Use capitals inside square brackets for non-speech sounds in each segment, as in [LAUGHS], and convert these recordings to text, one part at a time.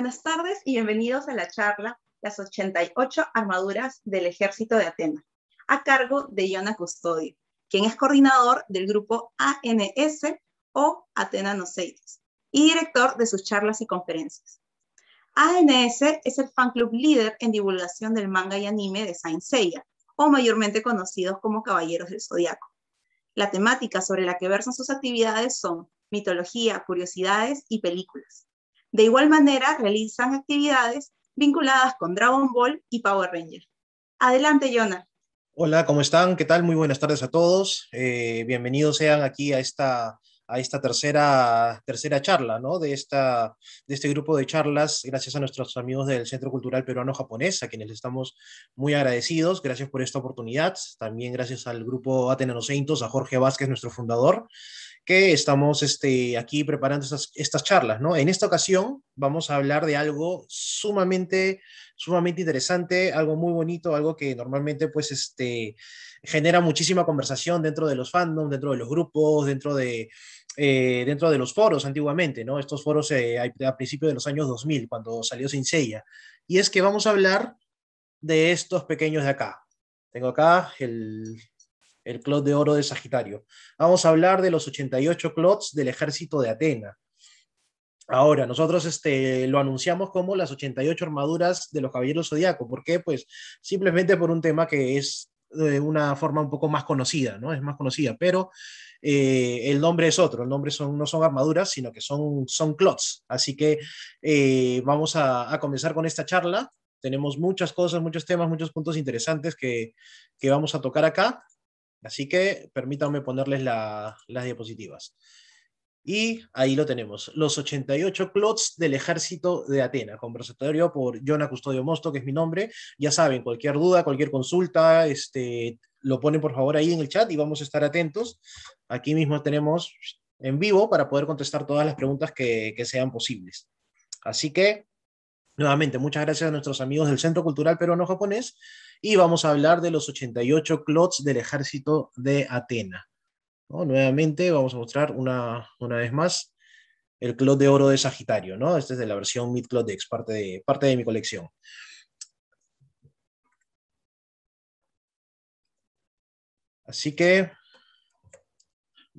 Buenas tardes y bienvenidos a la charla Las 88 Armaduras del Ejército de Atenas, a cargo de Yona Custodio, quien es coordinador del grupo ANS o Atena Noceides y director de sus charlas y conferencias. ANS es el fan club líder en divulgación del manga y anime de Saint Seiya, o mayormente conocidos como Caballeros del Zodiaco. La temática sobre la que versan sus actividades son mitología, curiosidades y películas. De igual manera, realizan actividades vinculadas con Dragon Ball y Power Rangers. Adelante, Jonah. Hola, ¿cómo están? ¿Qué tal? Muy buenas tardes a todos. Eh, bienvenidos sean aquí a esta, a esta tercera, tercera charla, ¿no? De, esta, de este grupo de charlas, gracias a nuestros amigos del Centro Cultural Peruano-Japonés, a quienes estamos muy agradecidos. Gracias por esta oportunidad. También gracias al grupo Atenanoceintos, a Jorge Vázquez, nuestro fundador estamos este, aquí preparando estas, charlas, ¿no? En esta ocasión vamos a hablar de algo sumamente, sumamente interesante, algo muy bonito, algo que normalmente pues este, genera muchísima conversación dentro de los fandoms, dentro de los grupos, dentro de, eh, dentro de los foros antiguamente, ¿no? Estos foros eh, a, a principios de los años 2000, cuando salió Sinsella. Y es que vamos a hablar de estos pequeños de acá. Tengo acá el, el clot de oro de Sagitario. Vamos a hablar de los 88 clots del ejército de Atena. Ahora, nosotros este, lo anunciamos como las 88 armaduras de los caballeros zodiaco. ¿Por qué? Pues simplemente por un tema que es de eh, una forma un poco más conocida, ¿no? Es más conocida, pero eh, el nombre es otro. El nombre no son armaduras, sino que son, son clots. Así que eh, vamos a, comenzar con esta charla tenemos muchas cosas, muchos temas, muchos puntos interesantes que, que, vamos a tocar acá. Así que permítanme ponerles las diapositivas. Y ahí lo tenemos, los 88 clots del ejército de Atenas, conversatorio por Jonah Custodio Mosto, que es mi nombre. Ya saben, cualquier duda, cualquier consulta, este, lo ponen por favor ahí en el chat y vamos a estar atentos. Aquí mismo tenemos en vivo para poder contestar todas las preguntas que, que sean posibles. Así que, nuevamente, muchas gracias a nuestros amigos del Centro Cultural Peruano Japonés y vamos a hablar de los 88 clots del ejército de Atena. Nuevamente vamos a mostrar una, vez más el clot de oro de Sagitario, ¿no? Este es de la versión Mid parte de, parte de mi colección. Así que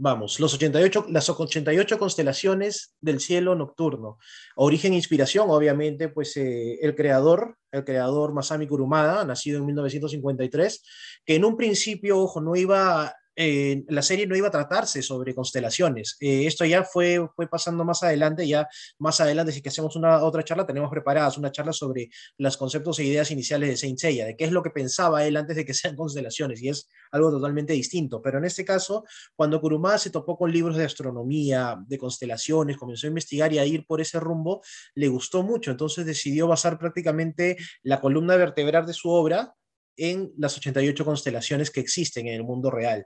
Vamos, los 88, las 88 constelaciones del cielo nocturno. Origen e inspiración, obviamente, pues eh, el creador, el creador Masami Kurumada, nacido en 1953, que en un principio, ojo, no iba la serie no iba a tratarse sobre constelaciones. Eh, esto ya fue, pasando más adelante, ya más adelante, si que hacemos una otra charla, tenemos preparadas una charla sobre los conceptos e ideas iniciales de Saint Seiya, de qué es lo que pensaba él antes de que [LAUGHS] sean constelaciones, y es algo totalmente distinto. Pero en este caso, cuando Kurumada se topó con libros de astronomía, de constelaciones, comenzó a investigar y a ir por ese rumbo, le gustó mucho, entonces decidió basar prácticamente la columna vertebral de su obra en las 88 constelaciones que existen en el mundo real.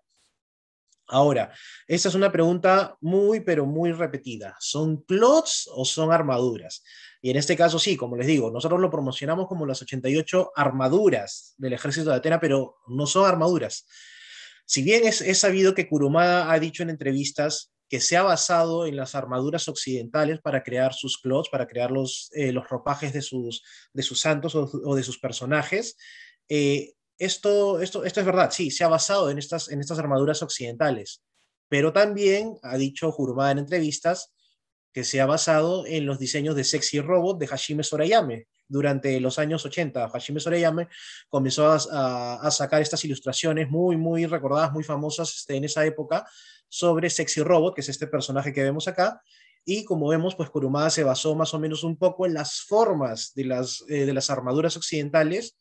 Ahora, esa es una pregunta muy, pero muy repetida. ¿Son clots o son armaduras? Y en este caso sí, como les digo, nosotros lo promocionamos como las 88 armaduras del ejército de Atena, pero no son armaduras. Si bien es, sabido que Kurumada ha dicho en entrevistas que se ha basado en las armaduras occidentales para crear sus clots, para crear eh, los, ropajes de sus, de sus santos o, de sus personajes, eh, esto, esto, es verdad, sí, se ha basado en estas, en estas armaduras occidentales, pero también ha dicho Kurumada en entrevistas que se ha basado en los diseños de Sexy Robot de Hashime Sorayame. Durante los años 80, Hashime Sorayame comenzó a, sacar estas ilustraciones muy, muy recordadas, muy famosas este, en esa época, sobre Sexy Robot, que es este personaje que vemos acá. Y como vemos, pues Kurumada se basó más o menos un poco en las formas de las, eh, de las armaduras occidentales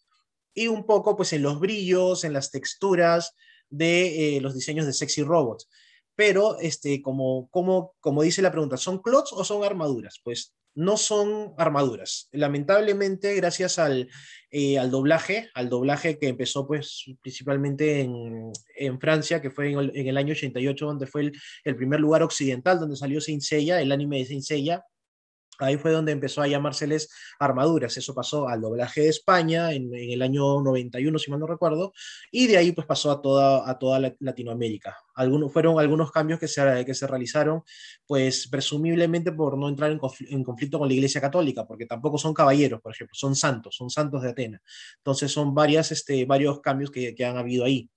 y un poco pues en los brillos, en las texturas de eh, los diseños de Sexy Robots. Pero, este, como, como, como dice la pregunta, ¿son clots o son armaduras? Pues no son armaduras. Lamentablemente, gracias al, eh, doblaje, al doblaje que empezó pues principalmente en, Francia, que fue en el, año 88, donde fue el, el, primer lugar occidental donde salió Saint Seiya, el anime de Saint Seiya, Ahí fue donde empezó a llamárseles armaduras. Eso pasó al doblaje de España en, el año 91, si mal no recuerdo, y de ahí pues pasó a toda, a toda Latinoamérica. Algunos, fueron algunos cambios que se, que se realizaron, pues presumiblemente por no entrar en, conflicto con la Iglesia Católica, porque tampoco son caballeros, por ejemplo, son santos, son santos de Atenas. Entonces son varias, este, varios cambios que, han habido ahí.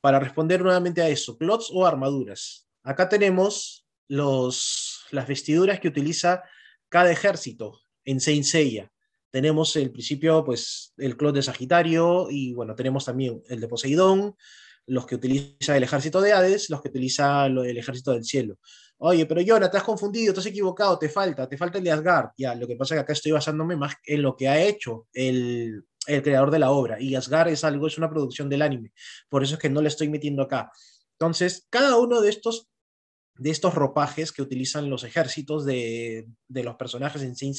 Para responder nuevamente a eso, plots o armaduras. Acá tenemos los las vestiduras que utiliza cada ejército en Saint Seiya. Tenemos el principio, pues, el clon de Sagitario y, bueno, tenemos también el de Poseidón, los que utiliza el ejército de Hades, los que utiliza el ejército del cielo. Oye, pero Jonah, te has confundido, te has equivocado, te falta, te falta el de Asgard. Ya, lo que pasa es que acá estoy basándome más en lo que ha hecho el, el creador de la obra. Y Asgard es algo, es una producción del anime. Por eso es que no le estoy metiendo acá. Entonces, cada uno de estos de estos ropajes que utilizan los ejércitos de, los personajes en Saint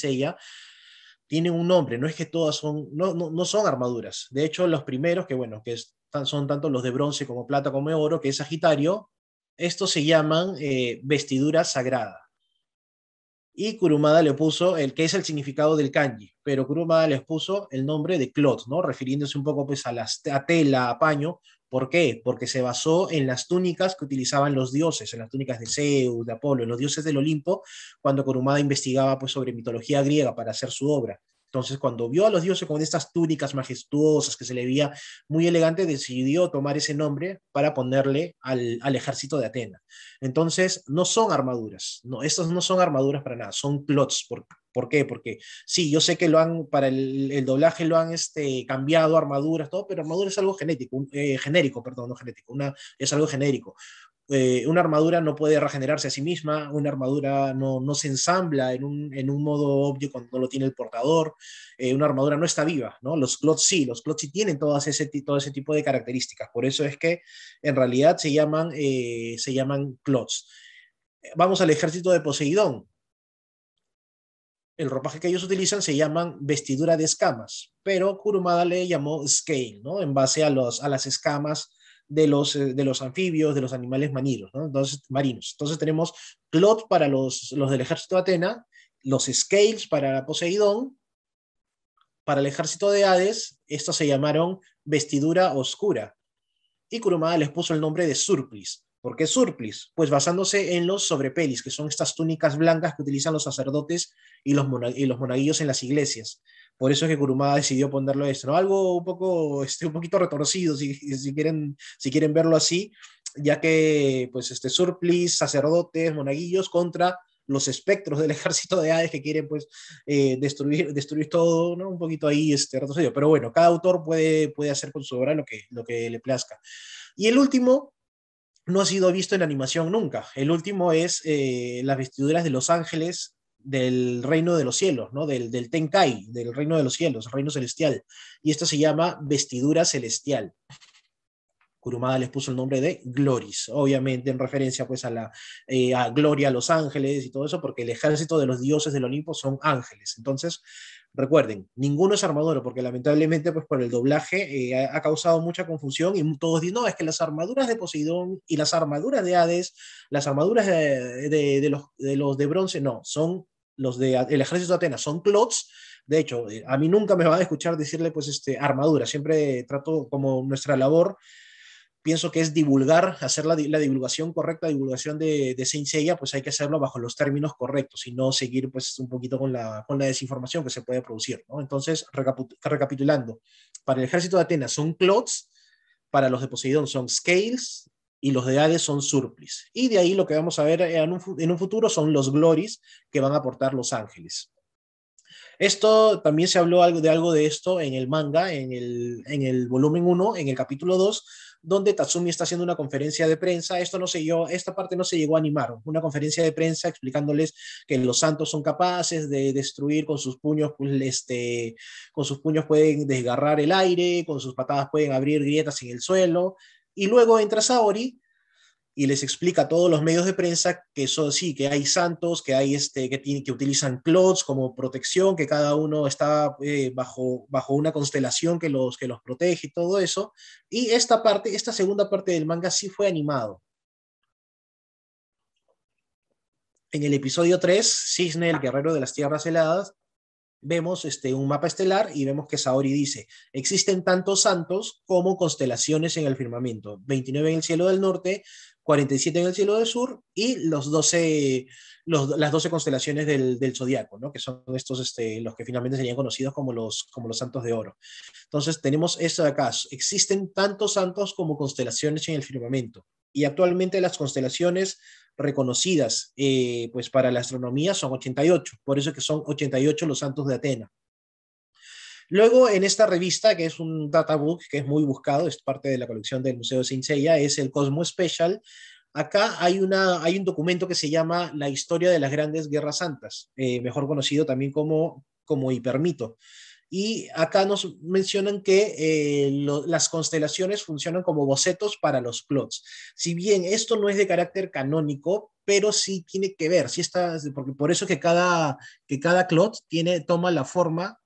tienen un nombre, no es que todas son, no, son armaduras. De hecho, los primeros, que bueno, que son tanto los de bronce como plata como de oro, que es Sagitario, estos se llaman eh, vestidura sagrada. Y Kurumada le puso el que es el significado del kanji, pero Kurumada les puso el nombre de cloth, ¿no? Refiriéndose un poco pues a, las, a tela, a paño, ¿Por qué? Porque se basó en las túnicas que utilizaban los dioses, en las túnicas de Zeus, de Apolo, en los dioses del Olimpo, cuando Corumada investigaba pues, sobre mitología griega para hacer su obra. Entonces, cuando vio a los dioses con estas túnicas majestuosas que se le veía muy elegante, decidió tomar ese nombre para ponerle al, ejército de Atena. Entonces, no son armaduras, no, estas no son armaduras para nada, son clots, por, ¿Por qué? Porque sí, yo sé que lo han, para el, doblaje lo han este, cambiado, armaduras, todo, pero armadura es algo genético, eh, genérico, perdón, no genético, una, es algo genérico. Eh, una armadura no puede regenerarse a sí misma, una armadura no, no se ensambla en un, en un, modo obvio cuando lo tiene el portador, eh, una armadura no está viva, ¿no? Los clots sí, los clots sí tienen todas ese, todo ese tipo de características, por eso es que en realidad se llaman, se llaman clots. Vamos al ejército de Poseidón el ropaje que ellos utilizan se llaman vestidura de escamas, pero Kurumada le llamó scale, En base a, los, a las escamas de los, eh, de los anfibios, de los animales maniros, Entonces, marinos. Entonces tenemos clot para los, los del ejército de Atena, los scales para Poseidón, para el ejército de Hades, estos se llamaron vestidura oscura. Y Kurumada les puso el nombre de surplice. ¿Por qué surplis? Pues basándose en los sobrepelis, que son estas túnicas blancas que utilizan los sacerdotes y los, monaguillos en las iglesias. Por eso es que Kurumada decidió ponerlo esto, ¿no? Algo un poco, este, un poquito retorcido, si, si, quieren, si quieren verlo así, ya que, pues, este, surplis, sacerdotes, monaguillos contra los espectros del [LAUGHS] ejército de Hades que quieren, pues, eh, destruir, destruir todo, ¿no? Un poquito ahí, este, retorcido. Pero bueno, cada autor puede, puede hacer con su obra lo que, lo que le plazca. Y el último, no ha sido visto en animación nunca. El último es eh, Las vestiduras de los ángeles del reino de los cielos, ¿no? Del, del, Tenkai, del reino de los cielos, reino celestial. Y esto se llama vestidura celestial. Kurumada les puso el nombre de Gloris, obviamente en referencia pues a la eh, gloria a los ángeles y todo eso, porque el ejército de los dioses del Olimpo son ángeles. Entonces, recuerden, ninguno es armadura, porque lamentablemente pues por el doblaje eh, ha causado mucha confusión y todos dicen, no, es que las armaduras de Poseidón y las armaduras de Hades, las armaduras de, los, de los de bronce, no, son los del el ejército de Atenas, son clots, de hecho, eh, a mí nunca me va a escuchar decirle, pues, este, armadura. Siempre trato como nuestra labor pienso que es divulgar, hacer la, la divulgación correcta, divulgación de, de Saint pues hay que hacerlo bajo los términos correctos y no seguir pues un poquito con la, con la desinformación que se puede producir, ¿no? Entonces, recapitulando, para el ejército de Atenas son clods, para los de Poseidón son scales y los de Hades son surplis. Y de ahí lo que vamos a ver en un, en un futuro son los glories que van a aportar los ángeles. Esto también se habló algo de algo de esto en el manga, en el, en el volumen 1, en el capítulo 2, donde Tatsumi está haciendo una conferencia de prensa. Esto no yo, esta parte no se llegó a animar. Una conferencia de prensa explicándoles que los santos son capaces de destruir con sus puños, pues, este, con sus puños pueden desgarrar el aire, con sus patadas pueden abrir grietas en el suelo. Y luego entra Saori y les explica a todos los medios de prensa que sí, que hay santos, que hay este que que utilizan clots como protección, que cada uno está eh, bajo bajo una constelación que los que los protege y todo eso. Y esta parte, esta segunda parte del manga sí fue animado. En el episodio 3, Cisne, el guerrero de las tierras heladas, vemos este, un mapa estelar y vemos que Saori dice, existen tantos santos como constelaciones en el firmamento, 29 en el cielo del norte, 47 en el cielo del sur y los 12, las 12 constelaciones del, del zodiaco, que son estos, este, los que finalmente serían conocidos como los, como los santos de oro. Entonces tenemos esto de acá, existen tantos santos como constelaciones en el firmamento y actualmente las constelaciones reconocidas eh, pues para la astronomía son 88, por eso que son 88 los santos de Atena. Luego, en esta revista, que es un data book que es muy buscado, es parte de la colección del Museo de es el Cosmo Special. Acá hay, una, hay un documento que se llama La historia de las grandes guerras santas, eh, mejor conocido también como, como Hipermito. Y acá nos mencionan que eh, las constelaciones funcionan como bocetos para los plots. Si bien esto no es de carácter canónico, pero sí tiene que ver, Si está, porque por eso que cada, que cada clot tiene, toma la forma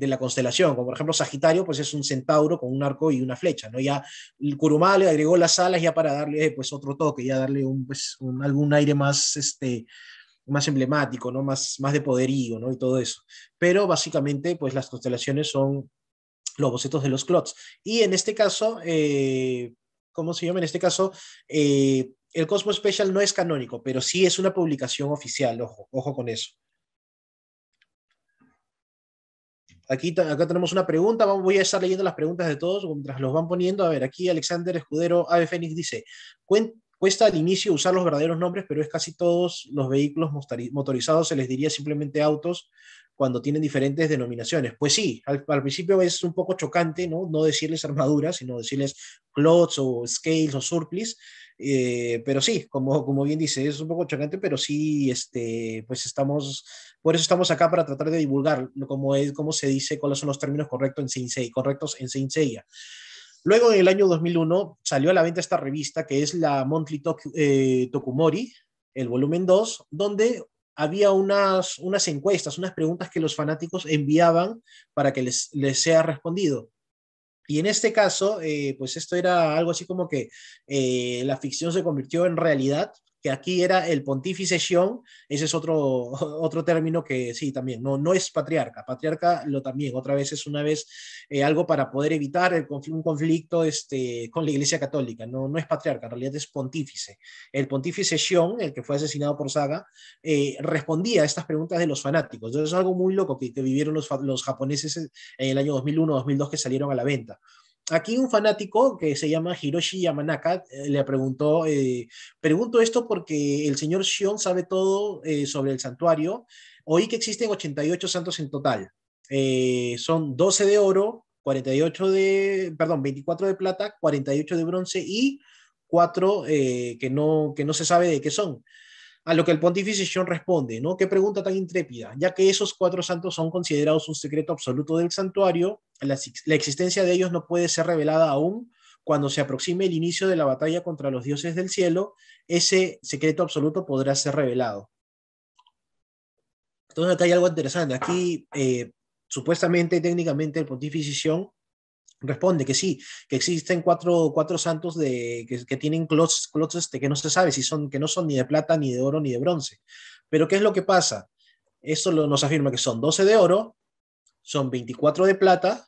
de la constelación, como por ejemplo Sagitario, pues es un centauro con un arco y una flecha, ¿no? Ya el Kuruma le agregó las alas ya para darle pues otro toque, ya darle un, pues, algún aire más, este, más emblemático, ¿no? Más, más de poderío, ¿no? Y todo eso. Pero básicamente, pues las constelaciones son los bocetos de los clots. Y en este caso, eh, ¿cómo se llama? En este caso, eh, el Cosmo Special no es canónico, pero sí es una publicación oficial, ojo, ojo con eso. Aquí, acá tenemos una pregunta, voy a estar leyendo las preguntas de todos mientras los van poniendo. A ver, aquí Alexander Escudero Ave Fénix dice, cuesta al inicio usar los verdaderos nombres, pero es casi todos los vehículos motorizados se les diría simplemente autos cuando tienen diferentes denominaciones. Pues sí, al, principio es un poco chocante, ¿no? No decirles armaduras, sino decirles clots o scales o surplis, eh, pero sí, como, como bien dice, es un poco chocante, pero sí, este, pues estamos, por eso estamos acá para tratar de divulgar cómo, es, cómo se dice, cuáles son los términos correctos en Sensei, correctos en ya Luego, en el año 2001, salió a la venta esta revista que es la Monthly eh, Tokumori, el volumen 2, donde había unas, unas encuestas, unas preguntas que los fanáticos enviaban para que les, les sea respondido. Y en este caso, eh, pues esto era algo así como que eh, la ficción se convirtió en realidad, que aquí era el pontífice Shion, ese es otro, [LAUGHS] otro término que sí, también, no, no es patriarca, patriarca lo también, otra vez es una vez eh, algo para poder evitar el un conflicto este, con la Iglesia Católica, no, no es patriarca, en realidad es pontífice. El pontífice Shion, el que fue asesinado por Saga, eh, respondía a estas preguntas de los fanáticos, es algo muy loco que, que vivieron los, los japoneses en el año 2001-2002 que salieron a la venta. Aquí un fanático que se llama Hiroshi Yamanaka eh, le preguntó, eh, pregunto esto porque el señor Shion sabe todo eh, sobre el santuario. Oí que existen 88 santos en total. son 12 de oro, 48 de, perdón, 24 de plata, 48 de bronce y 4 que, no, que no se sabe de qué son. A lo que el pontificio responde, ¿no? Qué pregunta tan intrépida, ya que esos cuatro santos son considerados un secreto absoluto del santuario, la, existencia de ellos no puede ser revelada aún cuando se aproxime el inicio de la batalla contra los dioses del cielo, ese secreto absoluto podrá ser revelado. Entonces acá hay algo interesante. Aquí, eh, supuestamente, técnicamente, el pontificio responde que sí, que existen cuatro, cuatro santos de, que, tienen clots, este, que no se sabe si son, que no son ni de plata, ni de oro, ni de bronce. Pero ¿qué es lo que pasa? Eso nos afirma que son 12 de oro, son 24 de plata,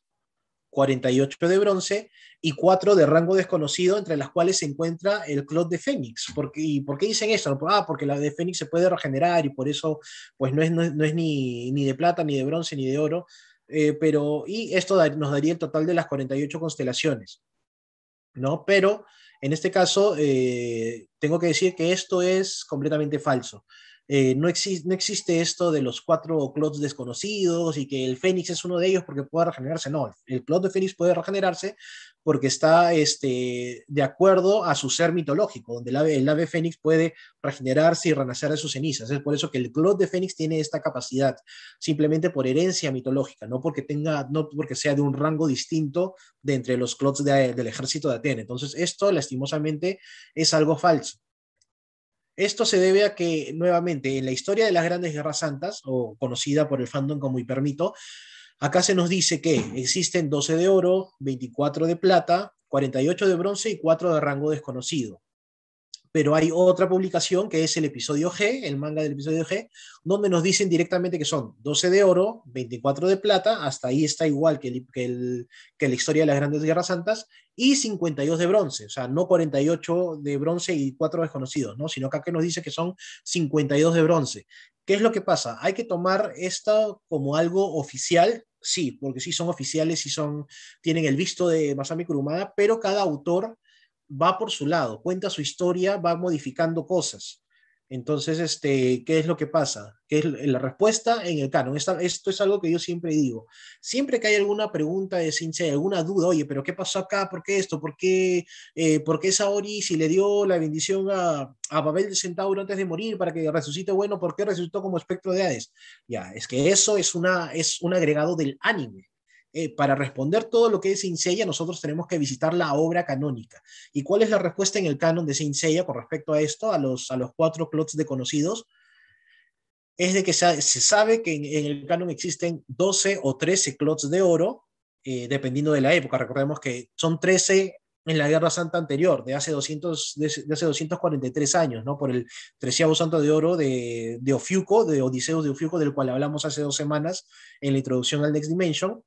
48 de bronce y 4 de rango desconocido, entre las cuales se encuentra el clot de Fénix. ¿Por qué, ¿Y por qué dicen eso? Ah, porque la de Fénix se puede regenerar y por eso pues no es, ni, ni de plata, ni de bronce, ni de oro, eh, pero, y esto nos daría el total de las 48 constelaciones, ¿no? Pero en este caso, eh, tengo que decir que esto es completamente falso. Eh, no, existe esto de los cuatro clots desconocidos y que el Fénix es uno de ellos porque puede regenerarse. No, el clot de Fénix puede regenerarse porque está este, de acuerdo a su ser mitológico, donde el ave, el ave Fénix puede regenerarse y renacer de sus cenizas. Es por eso que el clot de Fénix tiene esta capacidad, simplemente por herencia mitológica, no porque, tenga, no porque sea de un rango distinto de entre los clots del ejército de Atene. Entonces, esto lastimosamente es algo falso. Esto se debe a que, nuevamente, en la historia de las grandes guerras santas, o conocida por el fandom como Hipermito, acá se nos dice que existen 12 de oro, 24 de plata, 48 de bronce y 4 de rango desconocido pero hay otra publicación que es el episodio G, el manga del episodio G, donde nos dicen directamente que son 12 de oro, 24 de plata, hasta ahí está igual que, que, la historia de las grandes guerras santas, y 52 de bronce, o sea, no 48 de bronce y 4 desconocidos, ¿no? sino acá que nos dice que son 52 de bronce. ¿Qué es lo que pasa? Hay que tomar esto como algo oficial, sí, porque sí son oficiales, y son, tienen el visto de Masami Kurumada, pero cada autor va por su lado, cuenta su historia, va modificando cosas. Entonces, este, ¿qué es lo que pasa? ¿Qué es la respuesta en el canon? esto es algo que yo siempre digo. Siempre que hay alguna pregunta de sincera, alguna duda, oye, pero ¿qué pasó acá? ¿Por qué esto? ¿Por qué, eh, ¿por Saori si le dio la bendición a, a Babel de Centauro antes de morir para que resucite? Bueno, ¿por qué resucitó como espectro de Hades? Ya, es que eso es, una, es un agregado del anime. Eh, para responder todo lo que es Seiya, nosotros tenemos que visitar la obra canónica. ¿Y cuál es la respuesta en el canon de Seiya con respecto a esto, a los, a los cuatro clots de conocidos? Es de que se, sabe que en, el canon existen 12 o 13 clots de oro, eh, dependiendo de la época. Recordemos que son 13 en la Guerra Santa anterior, de hace, 200, de, hace 243 años, ¿no? por el treceavo santo de oro de, de Ofiuco, de Odiseo de Ofiuco, del cual hablamos hace dos semanas en la introducción al Next Dimension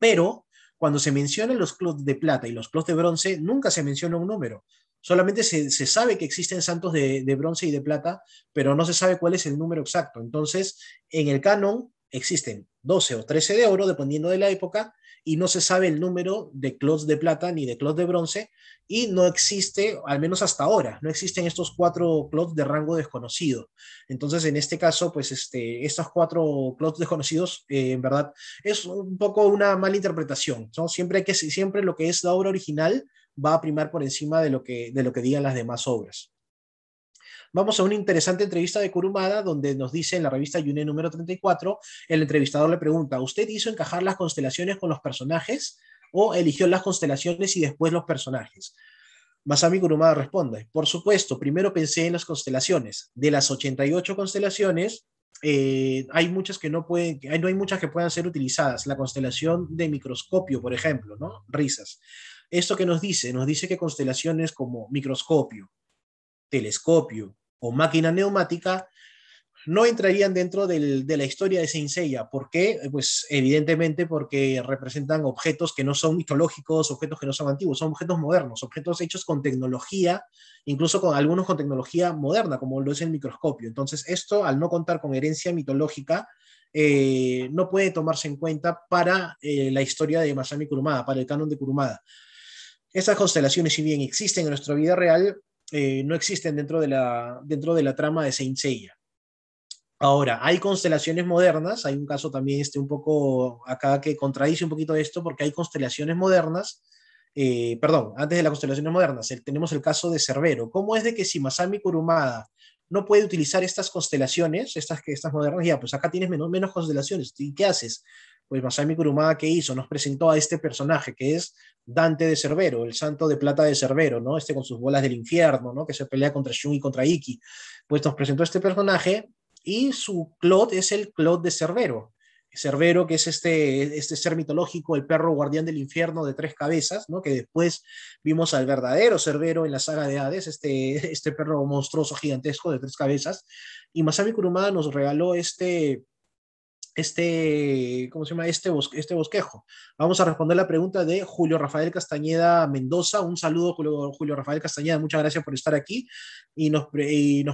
pero cuando se mencionan los clubs de plata y los clubes de bronce, nunca se menciona un número. Solamente se, se sabe que existen santos de, de, bronce y de plata, pero no se sabe cuál es el número exacto. Entonces, en el canon existen 12 o 13 de oro, dependiendo de la época, y no se sabe el número de clots de plata ni de clots de bronce, y no existe, al menos hasta ahora, no existen estos cuatro clots de rango desconocido. Entonces, en este caso, pues este, estos cuatro clots desconocidos, eh, en verdad, es un poco una mala interpretación. ¿no? Siempre, que, siempre lo que es la obra original va a primar por encima de lo que, de lo que digan las demás obras vamos a una interesante entrevista de Kurumada donde nos dice en la revista Yune número 34, el entrevistador le pregunta, ¿usted hizo encajar las constelaciones con los personajes o eligió las constelaciones y después los personajes? Masami Kurumada responde, por supuesto, primero pensé en las constelaciones. De las 88 constelaciones, eh, hay muchas que no pueden, hay, no hay muchas que puedan ser utilizadas. La constelación de microscopio, por ejemplo, ¿no? Risas. Esto que nos dice, nos dice que constelaciones como microscopio, telescopio o máquina neumática, no entrarían dentro de la historia de Senseiya. ¿Por qué? Pues evidentemente porque representan objetos que no son mitológicos, objetos que no son antiguos, son objetos modernos, objetos hechos con tecnología, incluso con algunos con tecnología moderna, como lo es el microscopio. Entonces, esto, al no contar con herencia mitológica, eh, no puede tomarse en cuenta para eh, la historia de Masami Kurumada, para el canon de Kurumada. Esas constelaciones, si bien existen en nuestra vida real, eh, no existen dentro de, la, dentro de la trama de Saint Ahora, hay constelaciones modernas, hay un caso también este un poco acá que contradice un poquito esto porque hay constelaciones modernas, eh, perdón, antes de las constelaciones modernas, tenemos el caso de Cerbero. ¿Cómo es de que si Masami Kurumada no puede utilizar estas constelaciones, estas, estas modernas, ya, pues acá tienes menos, menos constelaciones, ¿y qué haces? Pues Masami Kurumada, ¿qué hizo? Nos presentó a este personaje que es Dante de Cervero, el santo de plata de Cervero, ¿no? Este con sus bolas del infierno, ¿no? Que se pelea contra Shun y contra Iki. Pues nos presentó a este personaje y su Clot es el Clot de Cervero, Cerbero, que es este, este ser mitológico, el perro guardián del infierno de tres cabezas, ¿no? que después vimos al verdadero Cerbero en la saga de Hades, este, este perro monstruoso gigantesco de tres cabezas. Y Masami Kurumada nos regaló este, este, ¿cómo se llama? Este, este, bosquejo. Vamos a responder la pregunta de Julio Rafael Castañeda Mendoza. Un saludo, Julio, Rafael Castañeda. Muchas gracias por estar aquí. Y nos,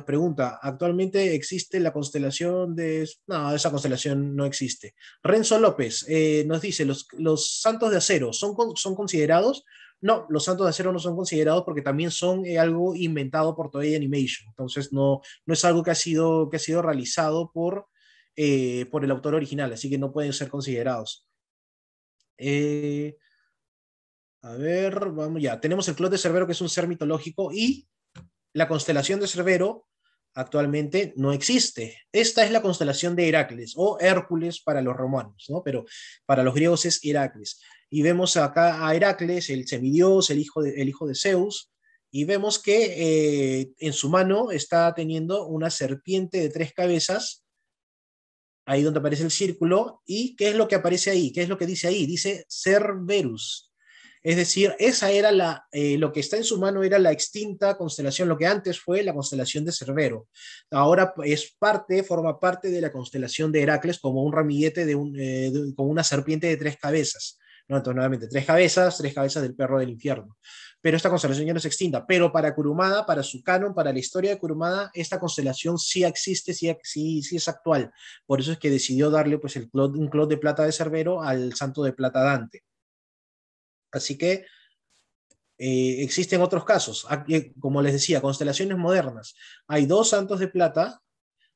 pregunta, ¿actualmente existe la constelación de... No, esa constelación no existe. Renzo López eh, nos dice, los, los santos de acero son, son considerados... No, los Santos de Acero no son considerados porque también son eh, algo inventado por Toei Animation. Entonces, no, no es algo que ha sido, que ha sido realizado por eh, por el autor original, así que no pueden ser considerados. Eh, a ver, vamos ya. Tenemos el Clot de Cerbero, que es un ser mitológico, y la constelación de Cerbero actualmente no existe. Esta es la constelación de Heracles, o Hércules para los romanos, ¿no? Pero para los griegos es Heracles. Y vemos acá a Heracles, el semidios, el hijo de, hijo de Zeus, y vemos que eh, en su mano está teniendo una serpiente de tres cabezas ahí donde aparece el círculo, y ¿qué es lo que aparece ahí? ¿Qué es lo que dice ahí? Dice Cerberus. Es decir, esa era la, eh, lo que está en su mano era la extinta constelación, lo que antes fue la constelación de Cerbero. Ahora es parte, forma parte de la constelación de Heracles como un ramillete de, un, eh, como una serpiente de tres cabezas. No, entonces nuevamente, tres cabezas, tres cabezas del perro del infierno pero esta constelación ya no es extinta. Pero para Kurumada, para su canon, para la historia de Kurumada, esta constelación sí existe, sí, es actual. Por eso es que decidió darle pues, el un clot de plata de Cerbero al santo de plata Dante. Así que eh, existen otros casos. Ah, eh, como les decía, constelaciones modernas. Hay dos santos de plata.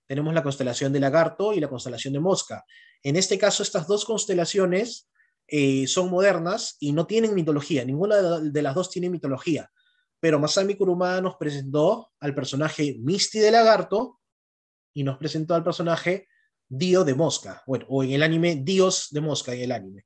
Tenemos la constelación de lagarto y la constelación de mosca. En este caso, estas dos constelaciones eh, son modernas y no tienen mitología. Ninguna de las dos tiene mitología. Pero Masami Kurumada nos presentó al personaje Misty de Lagarto y nos presentó al personaje Dio de Mosca. Bueno, o en el anime Dios de Mosca, en el anime.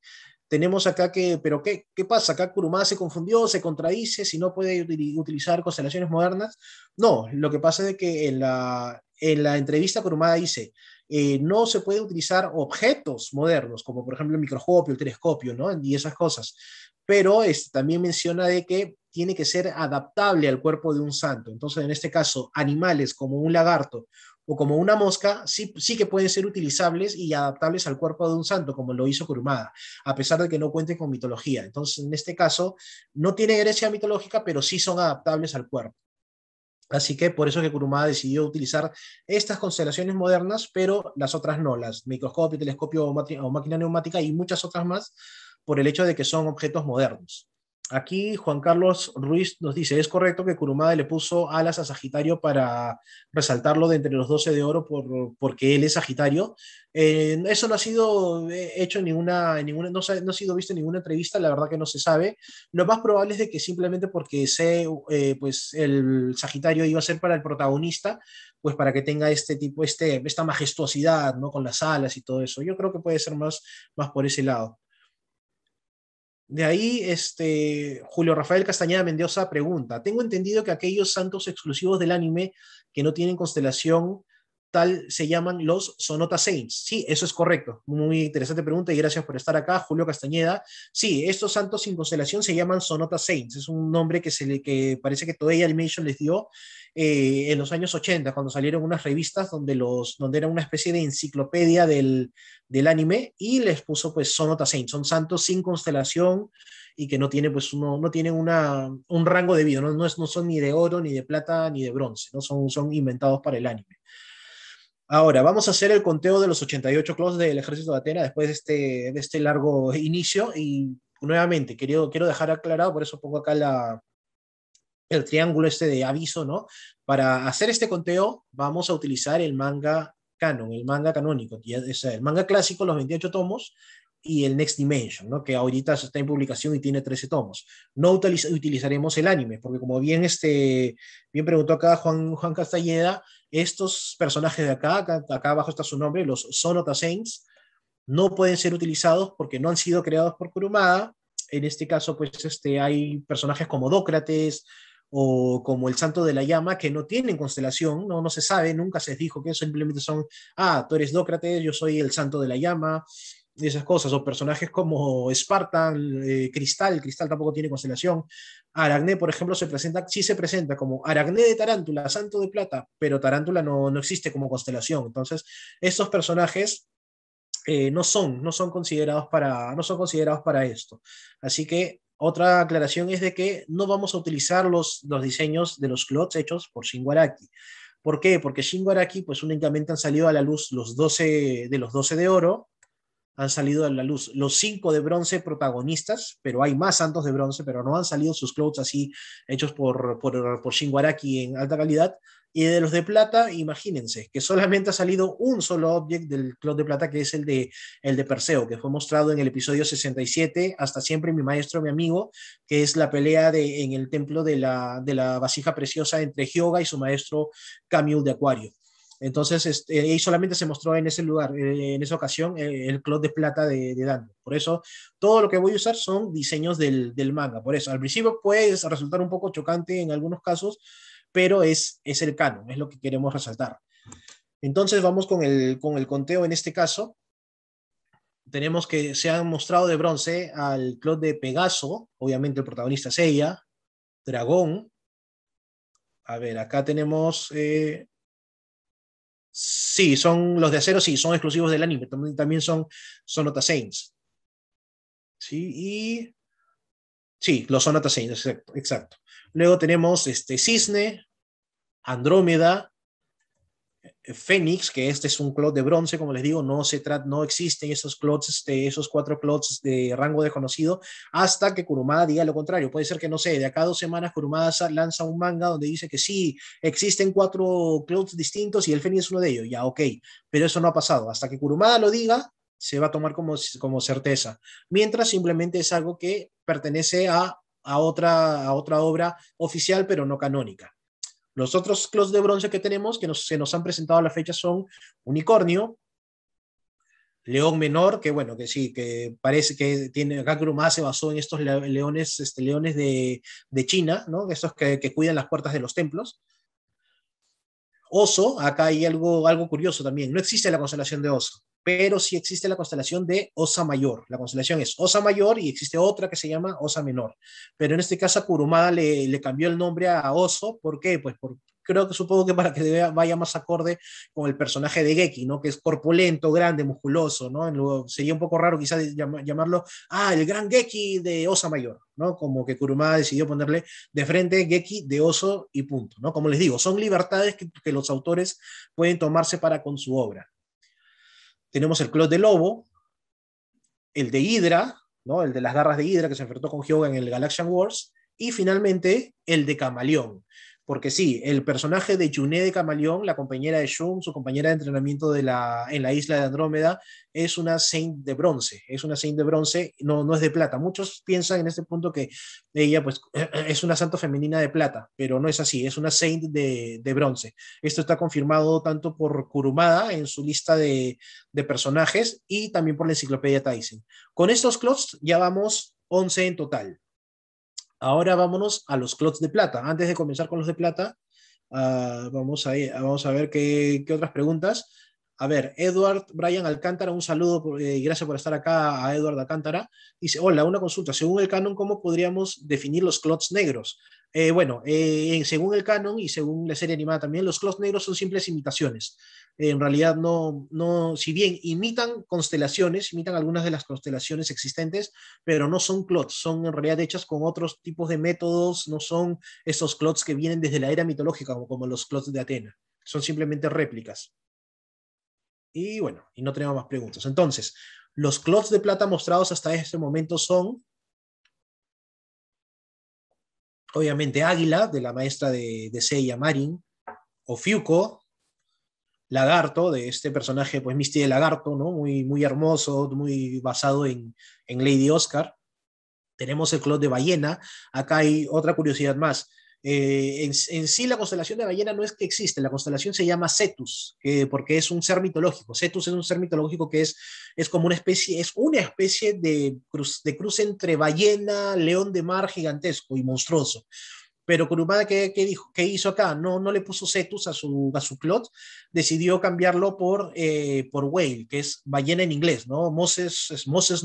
Tenemos acá que, pero ¿qué, qué pasa? Acá Kurumada se confundió, se contradice, si no puede utilizar constelaciones modernas. No, lo que pasa es que en la, en la entrevista Kurumada dice, eh, no se puede utilizar objetos modernos, como por ejemplo el microscopio, el telescopio, ¿no? Y esas cosas. Pero este, también menciona de que tiene que ser adaptable al cuerpo de un santo. Entonces, en este caso, animales como un lagarto o como una mosca sí, sí que pueden ser utilizables y adaptables al cuerpo de un santo, como lo hizo Kurumada, a pesar de que no cuenten con mitología. Entonces, en este caso, no tiene herencia mitológica, pero sí son adaptables al cuerpo. Así que por eso es que Kurumada decidió utilizar estas constelaciones modernas, pero las otras no, las microscopio, telescopio o, o máquina neumática y muchas otras más, por el hecho de que son objetos modernos. Aquí Juan Carlos Ruiz nos dice, ¿es correcto que Kurumada le puso alas a Sagitario para resaltarlo de entre los doce de oro porque él es Sagitario? Eh, eso no ha sido eh, hecho en ninguna, ninguna no, ha sido visto en ninguna entrevista, la verdad que no se sabe. Lo más probable es de que simplemente porque sé, eh, pues el Sagitario iba a ser para el protagonista, pues para que tenga este tipo, este, esta majestuosidad, ¿no? Con las alas y todo eso. Yo creo que puede ser más, más por ese lado. De ahí, este, Julio Rafael Castañeda Mendoza pregunta, tengo entendido que aquellos santos exclusivos del anime que no tienen constelación se llaman los Sonota Saints. Sí, eso es correcto. Muy interesante pregunta y gracias por estar acá, Julio Castañeda. Sí, estos santos sin constelación se llaman Sonota Saints. Es un nombre que, se le, que parece que Toei Animation les dio eh, en los años 80, cuando salieron unas revistas donde, los, donde era una especie de enciclopedia del, anime y les puso pues Sonota Saints. Son santos sin constelación y que no tienen pues no tienen una, un rango de vida, no, no son ni de oro, ni de plata, ni de bronce, no son, son inventados para el anime. Ahora, vamos a hacer el conteo de los 88 closets del ejército de Atena después de este, de este largo inicio. Y nuevamente, quiero, quiero dejar aclarado, por eso pongo acá la, el triángulo este de aviso, ¿no? Para hacer este conteo vamos a utilizar el manga canon, el manga canónico, el manga clásico, los 28 tomos, y el Next Dimension, ¿no? que ahorita está en publicación y tiene 13 tomos. No utilizaremos el anime, porque como bien, este, bien preguntó acá Juan, Juan Castañeda, estos personajes de acá, acá, abajo está su nombre, los Sonota Saints, no pueden ser utilizados porque no han sido creados por Kurumada. En este caso, pues este, hay personajes como Dócrates o como el Santo de la Llama que no tienen constelación, no, no se sabe, nunca se dijo que eso simplemente son, ah, tú eres Dócrates, yo soy el Santo de la Llama, esas cosas, o personajes como Spartan, eh, Cristal, Cristal tampoco tiene constelación. Aragné por ejemplo, se presenta, sí se presenta como Aragné de Tarántula, Santo de Plata, pero Tarántula no, no existe como constelación. Entonces, estos personajes eh, no son, no son considerados para, no son considerados para esto. Así que otra aclaración es de que no vamos a utilizar los, los diseños de los clots hechos por Shinguaraki. ¿Por qué? Porque Shinguaraki, pues únicamente han salido a la luz los 12 de los 12 de oro, han salido a la luz. Los cinco de bronce protagonistas, pero hay más santos de bronce, pero no han salido sus clothes así hechos por, por, por en alta calidad. Y de los de plata, imagínense, que solamente ha salido un solo object del cloth de plata, que es el de, el de Perseo, que fue mostrado en el episodio 67, hasta siempre mi maestro, mi amigo, que es la pelea de, en el templo de la, de la vasija preciosa entre Hyoga y su maestro Camille de Acuario. Entonces, este, solamente se mostró en ese lugar, eh, en esa ocasión, eh, el club de plata de, de Dan. Por eso, todo lo que voy a usar son diseños del, manga. Por eso, al principio puede resultar un poco chocante en algunos casos, pero es, es el canon, es lo que queremos resaltar. Entonces, vamos con el, con el conteo en este caso. Tenemos que se han mostrado de bronce al club de Pegaso, obviamente el protagonista es ella, Dragón. A ver, acá tenemos eh, Sí, son los de acero, sí, son exclusivos del anime. También, son, Sonata Saints. Sí, y. Sí, los Sonata Saints, exacto. exacto. Luego tenemos este, Cisne, Andrómeda, Fénix, que este es un clot de bronce, como les digo, no se no existen esos clots, este, esos cuatro clots de rango desconocido, hasta que Kurumada diga lo contrario. Puede ser que, no sé, de acá a dos semanas Kurumada lanza un manga donde dice que sí, existen cuatro clots distintos y el Fénix es uno de ellos. Ya, ok, pero eso no ha pasado. Hasta que Kurumada lo diga, se va a tomar como, como certeza. Mientras simplemente es algo que pertenece a, otra, a otra obra oficial, pero no canónica. Los otros Clos de bronce que tenemos, que se nos han presentado a la fecha, son Unicornio, León Menor, que bueno, que sí, que parece que tiene, acá más se basó en estos leones, este, leones de, China, ¿no? Estos que, que, cuidan las puertas de los templos. Oso, acá hay algo, algo curioso también, no existe la constelación de Oso pero sí existe la constelación de Osa Mayor. La constelación es Osa Mayor y existe otra que se llama Osa Menor. Pero en este caso Kurumada le, cambió el nombre a Oso. ¿Por qué? Pues por, creo que supongo que para que vaya más acorde con el personaje de Geki, ¿no? Que es corpulento, grande, musculoso, ¿no? sería un poco raro quizás llamarlo, ah, el gran Geki de Osa Mayor, ¿no? Como que Kurumada decidió ponerle de frente Geki de Oso y punto, ¿no? Como les digo, son libertades que los autores pueden tomarse para con su obra tenemos el Clot de Lobo, el de Hydra, ¿no? el de las garras de hidra que se enfrentó con Hyoga en el Galaxian Wars, y finalmente el de Camaleón porque sí, el personaje de Juné de Camaleón, la compañera de Shun, su compañera de entrenamiento de la, en la isla de Andrómeda, es una Saint de bronce, es una Saint de bronce, no, no es de plata. Muchos piensan en este punto que ella pues, [CLEARS THROAT] es una santo femenina de plata, pero no es así, es una Saint de, bronce. Esto está confirmado tanto por Kurumada en su lista de, de personajes y también por la enciclopedia Tyson. Con estos clots ya vamos 11 en total. Ahora vámonos a los clots de plata. Antes de comenzar con los de plata, ah, vamos, a, vamos a ver qué, otras preguntas. A ver, Edward Brian Alcántara, un saludo y eh, gracias por estar acá a Edward Alcántara. Dice, hola, una consulta. Según el canon, ¿cómo podríamos definir los clots negros? Eh, bueno, eh, según el canon y según la serie animada también, los clots negros son simples imitaciones en realidad no, no, si bien imitan constelaciones, imitan algunas de las constelaciones existentes, pero no son clots, son en realidad hechas con otros tipos de métodos, no son esos clots que vienen desde la era mitológica, como, los clots de Atena, son simplemente réplicas. Y bueno, y no tenemos más preguntas. Entonces, los clots de plata mostrados hasta este momento son obviamente Águila, de la maestra de, de Seiya Marin, Fiuco Lagarto, de este personaje, pues Misty de Lagarto, ¿no? Muy, muy hermoso, muy basado en, Lady Oscar. Tenemos el Club de Ballena. Acá hay otra curiosidad más. Eh, en, sí, la constelación de ballena no es que existe, la constelación se llama Cetus, que porque es un ser mitológico. Cetus es un ser mitológico que es, es como una especie, es una especie de cruz, de cruz entre ballena, león de mar gigantesco y monstruoso. Pero Kurumada, ¿qué, dijo, hizo acá? No, le puso Cetus a su, a clot, decidió cambiarlo por, eh, por Whale, que es ballena en inglés, ¿no? Moses, Moses,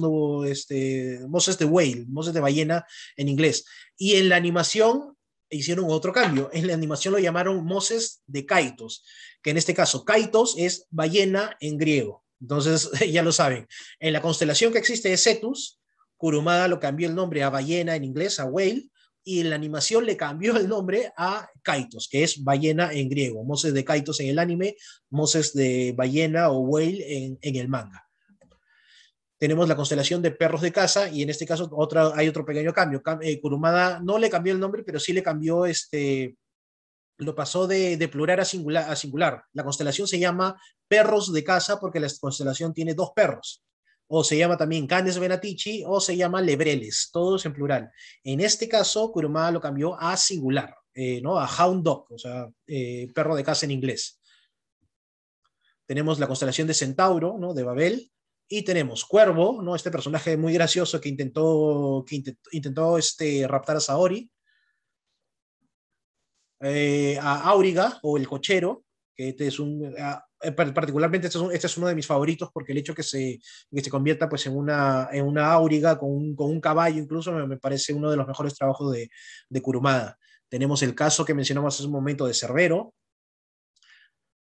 este, Moses de Whale, Moses de ballena en inglés. Y en la animación hicieron otro cambio. En la animación lo llamaron Moses de Kaitos, que en este caso Kaitos es ballena en griego. Entonces, [LAUGHS] ya lo saben. En la constelación que existe de Cetus, Kurumada lo cambió el nombre a ballena en inglés, a whale, y la animación le cambió el nombre a Kaitos, que es ballena en griego, Moses de Kaitos en el anime, Moses de ballena o whale en, el manga. Tenemos la constelación de perros de caza y en este caso otra, hay otro pequeño cambio. Eh, Kurumada no le cambió el nombre, pero sí le cambió este, lo pasó de, plural a singular, a singular. La constelación se llama perros de Casa porque la constelación tiene dos perros o se llama también Canes Venatici, o se llama Lebreles, todos en plural. En este caso, Kuruma lo cambió a singular, eh, ¿no? A Hound Dog, o sea, eh, perro de casa en inglés. Tenemos la constelación de Centauro, ¿no? De Babel. Y tenemos Cuervo, ¿no? Este personaje muy gracioso que intentó, intentó, este, raptar a Saori. Eh, a Auriga, o el cochero, que este es un... Eh, particularmente este, este es, uno de mis favoritos porque el hecho que se, que se convierta pues en una, en una áuriga con un, caballo incluso me, parece uno de los mejores trabajos de, de Kurumada. Tenemos el caso que mencionamos hace un momento de Cerbero,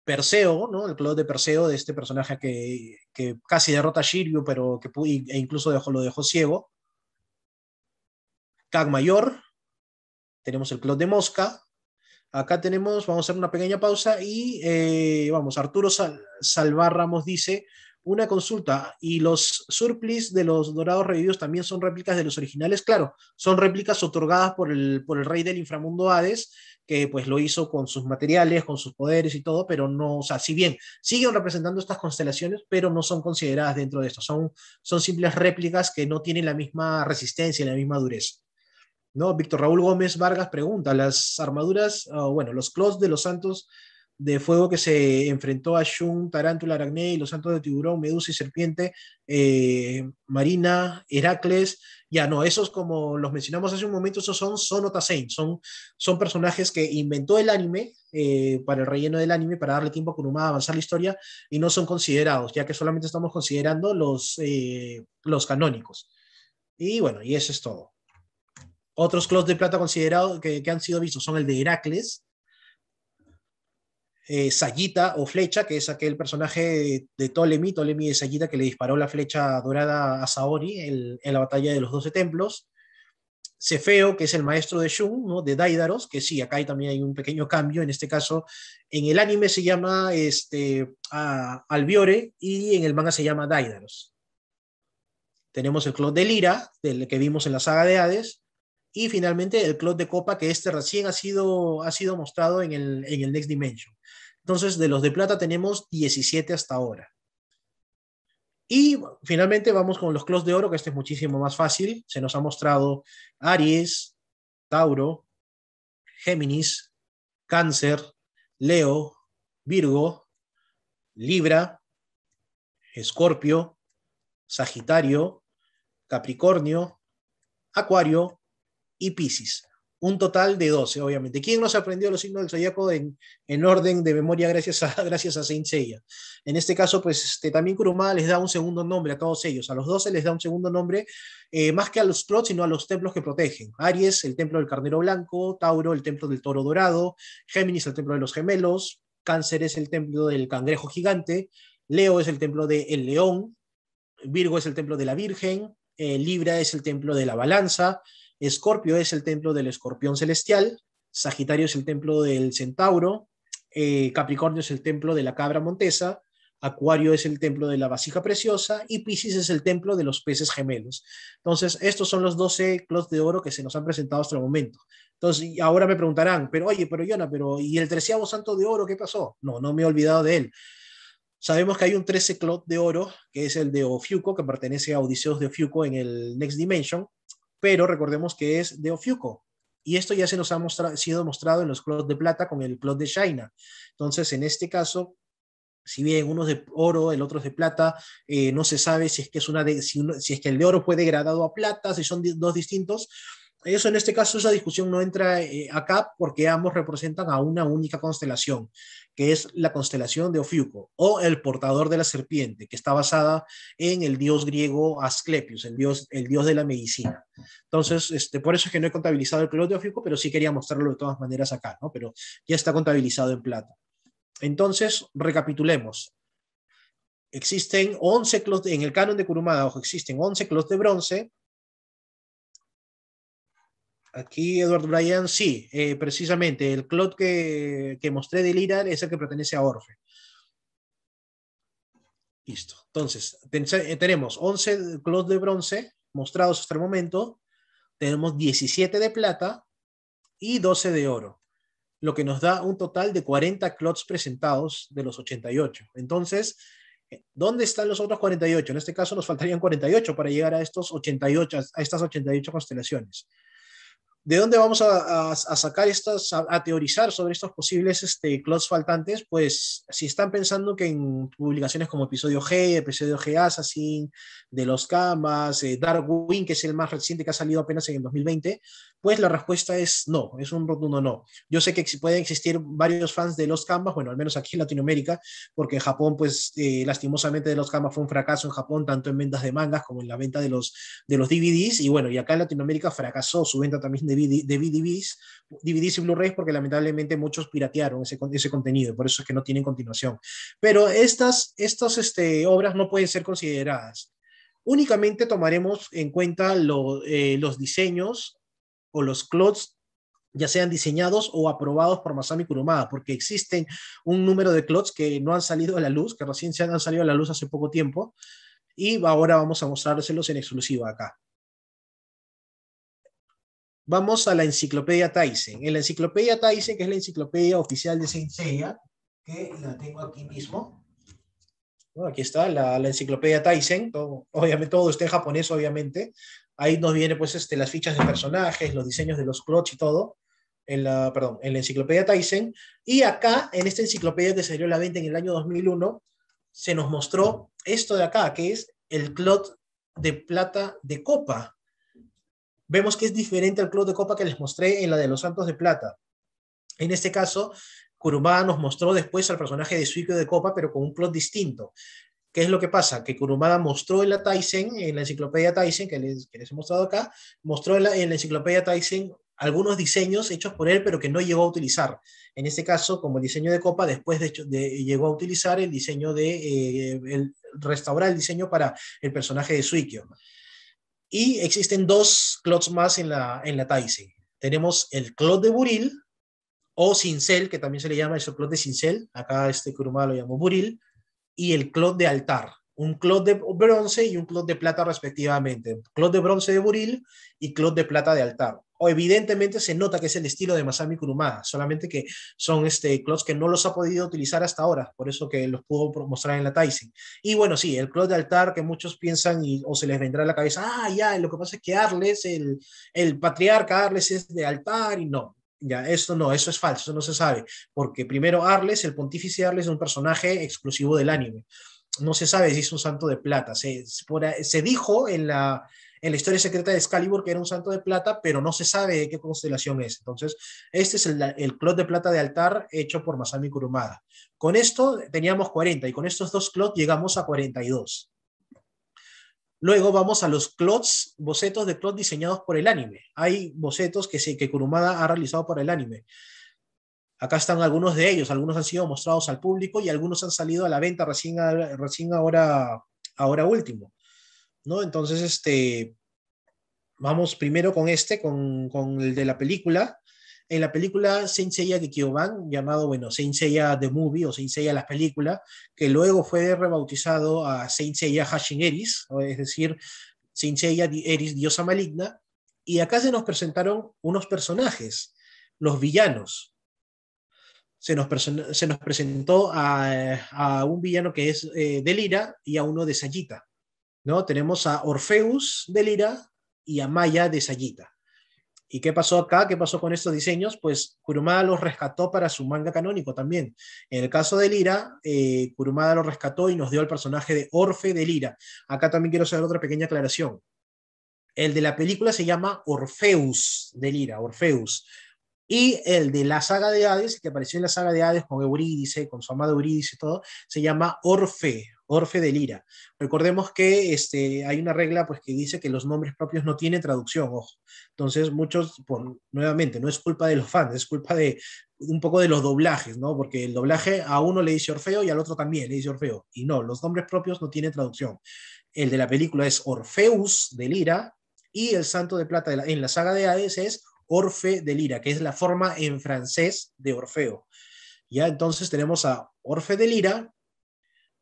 Perseo, ¿no? el club de Perseo, de este personaje que, casi derrota a Shiryu pero que, e incluso dejó, lo dejó ciego. Cag Mayor, tenemos el club de Mosca, Acá tenemos, vamos a hacer una pequeña pausa y eh, vamos, Arturo Sal, Salvar Ramos dice, una consulta, ¿y los surplis de los dorados revividos también son réplicas de los originales? Claro, son réplicas otorgadas por el, por el rey del inframundo Hades, que pues lo hizo con sus materiales, con sus poderes y todo, pero no, o sea, si bien siguen representando estas constelaciones, pero no son consideradas dentro de esto, son, son simples réplicas que no tienen la misma resistencia, y la misma dureza. ¿no? Víctor Raúl Gómez Vargas pregunta, las armaduras, bueno, los clos de los santos de fuego que se enfrentó a Shun, Tarántula, Aracné y los santos de tiburón, Medusa y Serpiente, eh, Marina, Heracles, ya no, esos como los mencionamos hace un momento, esos son Sonotasein son, son personajes que inventó el anime eh, para el relleno del anime, para darle tiempo a Kuruma a avanzar la historia y no son considerados, ya que solamente estamos considerando los, eh, los canónicos. Y bueno, y eso es todo. Otros clods de plata considerados que, han sido vistos son el de Heracles, eh, Sayita o Flecha, que es aquel personaje de, Ptolemy, Ptolemy de Sayita que le disparó la flecha dorada a Saori en, la batalla de los doce templos. Cefeo, que es el maestro de Shun, de Daidaros, que sí, acá también hay un pequeño cambio, en este caso, en el anime se llama este, Albiore y en el manga se llama Daidaros. Tenemos el clon de Lira, del que vimos en la saga de Hades, y finalmente el Clot de Copa, que este recién ha sido, ha sido mostrado en el, en el Next Dimension. Entonces, de los de plata tenemos 17 hasta ahora. Y finalmente vamos con los Clots de oro, que este es muchísimo más fácil. Se nos ha mostrado Aries, Tauro, Géminis, Cáncer, Leo, Virgo, Libra, Escorpio, Sagitario, Capricornio, Acuario y Pisces. Un total de 12, obviamente. ¿Quién nos aprendió los signos del zodiaco en, en, orden de memoria gracias a, [LAUGHS] gracias a Saint Seiya? En este caso, pues este, también Kurumada les da un segundo nombre a todos ellos. A los 12 les da un segundo nombre, eh, más que a los trots, sino a los templos que protegen. Aries, el templo del carnero blanco. Tauro, el templo del toro dorado. Géminis, el templo de los gemelos. Cáncer es el templo del cangrejo gigante. Leo es el templo del león. Virgo es el templo de la Virgen, eh, Libra es el templo de la balanza, Escorpio es el templo del escorpión celestial, Sagitario es el templo del centauro, eh, Capricornio es el templo de la cabra montesa, Acuario es el templo de la vasija preciosa y Pisces es el templo de los peces gemelos. Entonces, estos son los 12 clots de oro que se nos han presentado hasta el momento. Entonces, ahora me preguntarán, pero oye, pero Yona, pero ¿y el treceavo santo de oro qué pasó? No, no me he olvidado de él. Sabemos que hay un 13 clot de oro, que es el de Ofiuco, que pertenece a Odiseos de Ofiuco en el Next Dimension, pero recordemos que es de Ofiuco. Y esto ya se nos ha sido mostrado en los clots de plata con el clot de China. Entonces, en este caso, si bien uno es de oro, el otro es de plata, eh, no se sabe si es que, es una de, si, es que el de oro fue degradado a plata, si son dos distintos, eso en este caso, esa discusión no entra eh, acá porque ambos representan a una única constelación, que es la constelación de Ofiuco, o el portador de la serpiente, que está basada en el dios griego Asclepius, el dios, el dios de la medicina. Entonces, este, por eso es que no he contabilizado el color de Ofiuco, pero sí quería mostrarlo de todas maneras acá, ¿no? Pero ya está contabilizado en plata. Entonces, recapitulemos. Existen 11 clos, en el canon de Kurumada, ojo, existen 11 clos de bronce, Aquí Edward Bryan, sí, eh, precisamente. El clot que, que mostré de Lira es el que pertenece a Orfe. Listo. Entonces, eh, tenemos 11 clots de bronce mostrados hasta el momento. Tenemos 17 de plata y 12 de oro. Lo que nos da un total de 40 clots presentados de los 88. Entonces, eh, ¿Dónde están los otros 48? En este caso nos faltarían 48 para llegar a, estos 88, a estas 88 constelaciones. ¿De dónde vamos a, sacar estas, a, teorizar sobre estos posibles este, clots faltantes? Pues si están pensando que en publicaciones como Episodio G, Episodio G Assassin, De los Camas, eh, Darwin, que es el más reciente que ha salido apenas en el 2020, pues la respuesta es no, es un rotundo no. Yo sé que pueden existir varios fans de los Camas, bueno, al menos aquí en Latinoamérica, porque en Japón, pues eh, lastimosamente de los Camas fue un fracaso en Japón, tanto en ventas de mangas como en la venta de los, de los DVDs, y bueno, y acá en Latinoamérica fracasó su venta también de DVD, DVDs, DVDs y Blu-rays porque lamentablemente muchos piratearon ese, ese contenido, por eso es que no tienen continuación. Pero estas, estas este, obras no pueden ser consideradas. Únicamente tomaremos en cuenta eh, los diseños o los clots ya sean diseñados o aprobados por Masami Kurumada, porque existen un número de clots que no han salido a la luz, que recién se han salido a la luz hace poco tiempo, y ahora vamos a mostrárselos en exclusiva acá vamos a la enciclopedia Tyson. En la enciclopedia Tyson, que es la enciclopedia oficial de Senseiya, que la tengo aquí mismo. aquí está la, enciclopedia Tyson, obviamente todo está en japonés, obviamente. Ahí nos viene pues este, las fichas de personajes, los diseños de los clots y todo. En la, perdón, en la enciclopedia Tyson. Y acá, en esta enciclopedia que salió a la venta en el año 2001, se nos mostró esto de acá, que es el clot de plata de copa vemos que es diferente al club de copa que les mostré en la de los Santos de Plata. En este caso, Kurumada nos mostró después al personaje de Suikyo de copa, pero con un plot distinto. ¿Qué es lo que pasa? Que Kurumada mostró en la Tyson, en la enciclopedia Tyson, que les, que les he mostrado acá, mostró en la, en la enciclopedia Tyson algunos diseños hechos por él, pero que no llegó a utilizar. En este caso, como el diseño de copa, después de, llegó a utilizar el diseño de, eh, restaurar el diseño para el personaje de Suikyo. Y existen dos clots más en la, en la Tenemos el clot de buril o cincel, que también se le llama eso, clot de cincel. Acá este Kuruma lo llamó buril. Y el clot de altar. Un clot de bronce y un clot de plata respectivamente. Clot de bronce de buril y clot de plata de altar o evidentemente se nota que es el estilo de Masami Kurumada, solamente que son este clots que no los ha podido utilizar hasta ahora, por eso que los pudo mostrar en la Tyson. Y bueno, sí, el clot de altar que muchos piensan o se les vendrá a la cabeza, ah, ya, lo que pasa es que Arles, el, patriarca Arles es de altar y no. Ya, esto no, eso es falso, eso no se sabe, porque primero Arles, el pontífice Arles es un personaje exclusivo del anime no se sabe si es un santo de plata. se, se dijo en la, en la historia secreta de Excalibur, que era un santo de plata, pero no se sabe de qué constelación es. Entonces, este es el, el clot de plata de altar hecho por Masami Kurumada. Con esto teníamos 40 y con estos dos clots llegamos a 42. Luego vamos a los clots, bocetos de clots diseñados por el anime. Hay bocetos que, que Kurumada ha realizado para el anime. Acá están algunos de ellos, algunos han sido mostrados al público y algunos han salido a la venta recién, recién ahora, ahora último. Entonces, este, vamos primero con este, con, el de la película. En la película Saint Seiya de Kyoban, llamado, bueno, Saint Seiya The Movie o Saint Seiya la película, que luego fue rebautizado a Saint Seiya Hashin Eris, es decir, Saint Seiya Eris, diosa maligna, y acá se nos presentaron unos personajes, los villanos. Se nos, presentó a, un villano que es de eh, Delira y a uno de Sayita. ¿no? Tenemos a Orfeus de Lira y a Maya de Sayita. ¿Y qué pasó acá? ¿Qué pasó con estos diseños? Pues Kurumada los rescató para su manga canónico también. En el caso de Lira, eh, Kurumada los rescató y nos dio el personaje de Orfe de Lira. Acá también quiero hacer otra pequeña aclaración. El de la película se llama Orfeus de Lira, Orfeus. Y el de la saga de Hades, que apareció en la saga de Hades con Eurídice, con su amada Eurídice y todo, se llama Orfe, Orfe de Lira. Recordemos que este, hay una regla pues, que dice que los nombres propios no tienen traducción, ojo. Entonces, muchos, por, nuevamente, no es culpa de los fans, es culpa de un poco de los doblajes, ¿no? Porque el doblaje a uno le dice Orfeo y al otro también le dice Orfeo. Y no, los nombres propios no tienen traducción. El de la película es Orfeus de Lira y el Santo de Plata en la saga de Hades es Orfe de Lira, que es la forma en francés de Orfeo. Ya entonces tenemos a Orfe de Lira,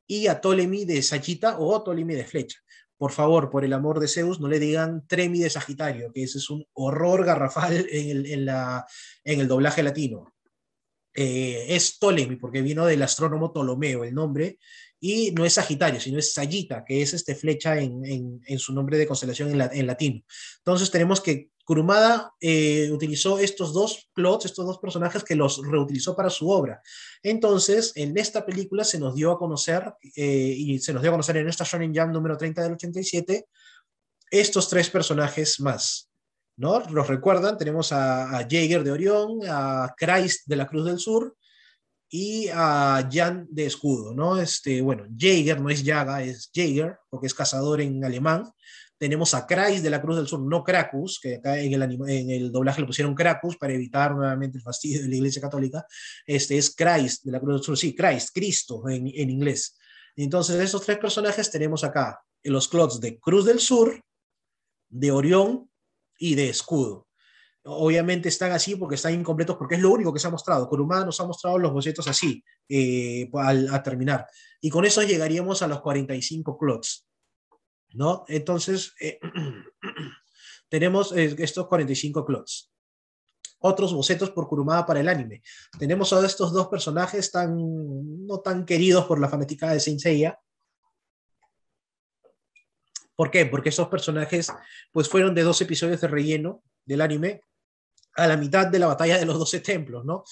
y a Ptolemy de Sachita o Ptolemy de Flecha. Por favor, por el amor de Zeus, no le digan Tremi de Sagitario, que ese es un horror garrafal en el, la, en el doblaje latino. Eh, es Ptolemy, porque vino del astrónomo Ptolomeo el nombre, y no es Sagitario, sino es Sagita, que es este flecha en, su nombre de constelación en, latín. en, latino. Entonces tenemos que Kurumada eh, utilizó estos dos plots, estos dos personajes que los reutilizó para su obra. Entonces, en esta película se nos dio a conocer, eh, y se nos dio a conocer en esta Shonen Jam número 30 del 87, estos tres personajes más. ¿no? Los recuerdan, tenemos a, a Jaeger de Orión, a Christ de la Cruz del Sur y a Jan de Escudo. ¿no? Este, bueno, Jaeger no es Jaga, es Jaeger, porque es cazador en alemán. Tenemos a Christ de la Cruz del Sur, no Krakus, que acá en el, en el doblaje le pusieron Krakus para evitar nuevamente el fastidio de la Iglesia Católica. Este es Christ de la Cruz del Sur, sí, Christ, Cristo en, en inglés. Entonces, esos tres personajes tenemos acá los clots de Cruz del Sur, de Orión y de Escudo. Obviamente están así porque están incompletos, porque es lo único que se ha mostrado. Kurumá nos ha mostrado los bocetos así, eh, al, a terminar. Y con eso llegaríamos a los 45 clots. Entonces, eh, [CLEARS THROAT] tenemos eh, estos 45 clots. Otros bocetos por Kurumada para el anime. Tenemos a estos dos personajes tan, no tan queridos por la fanática de Senseiya. ¿Por qué? Porque esos personajes pues fueron de dos episodios de relleno del anime a la mitad de la batalla de los 12 templos, ¿no?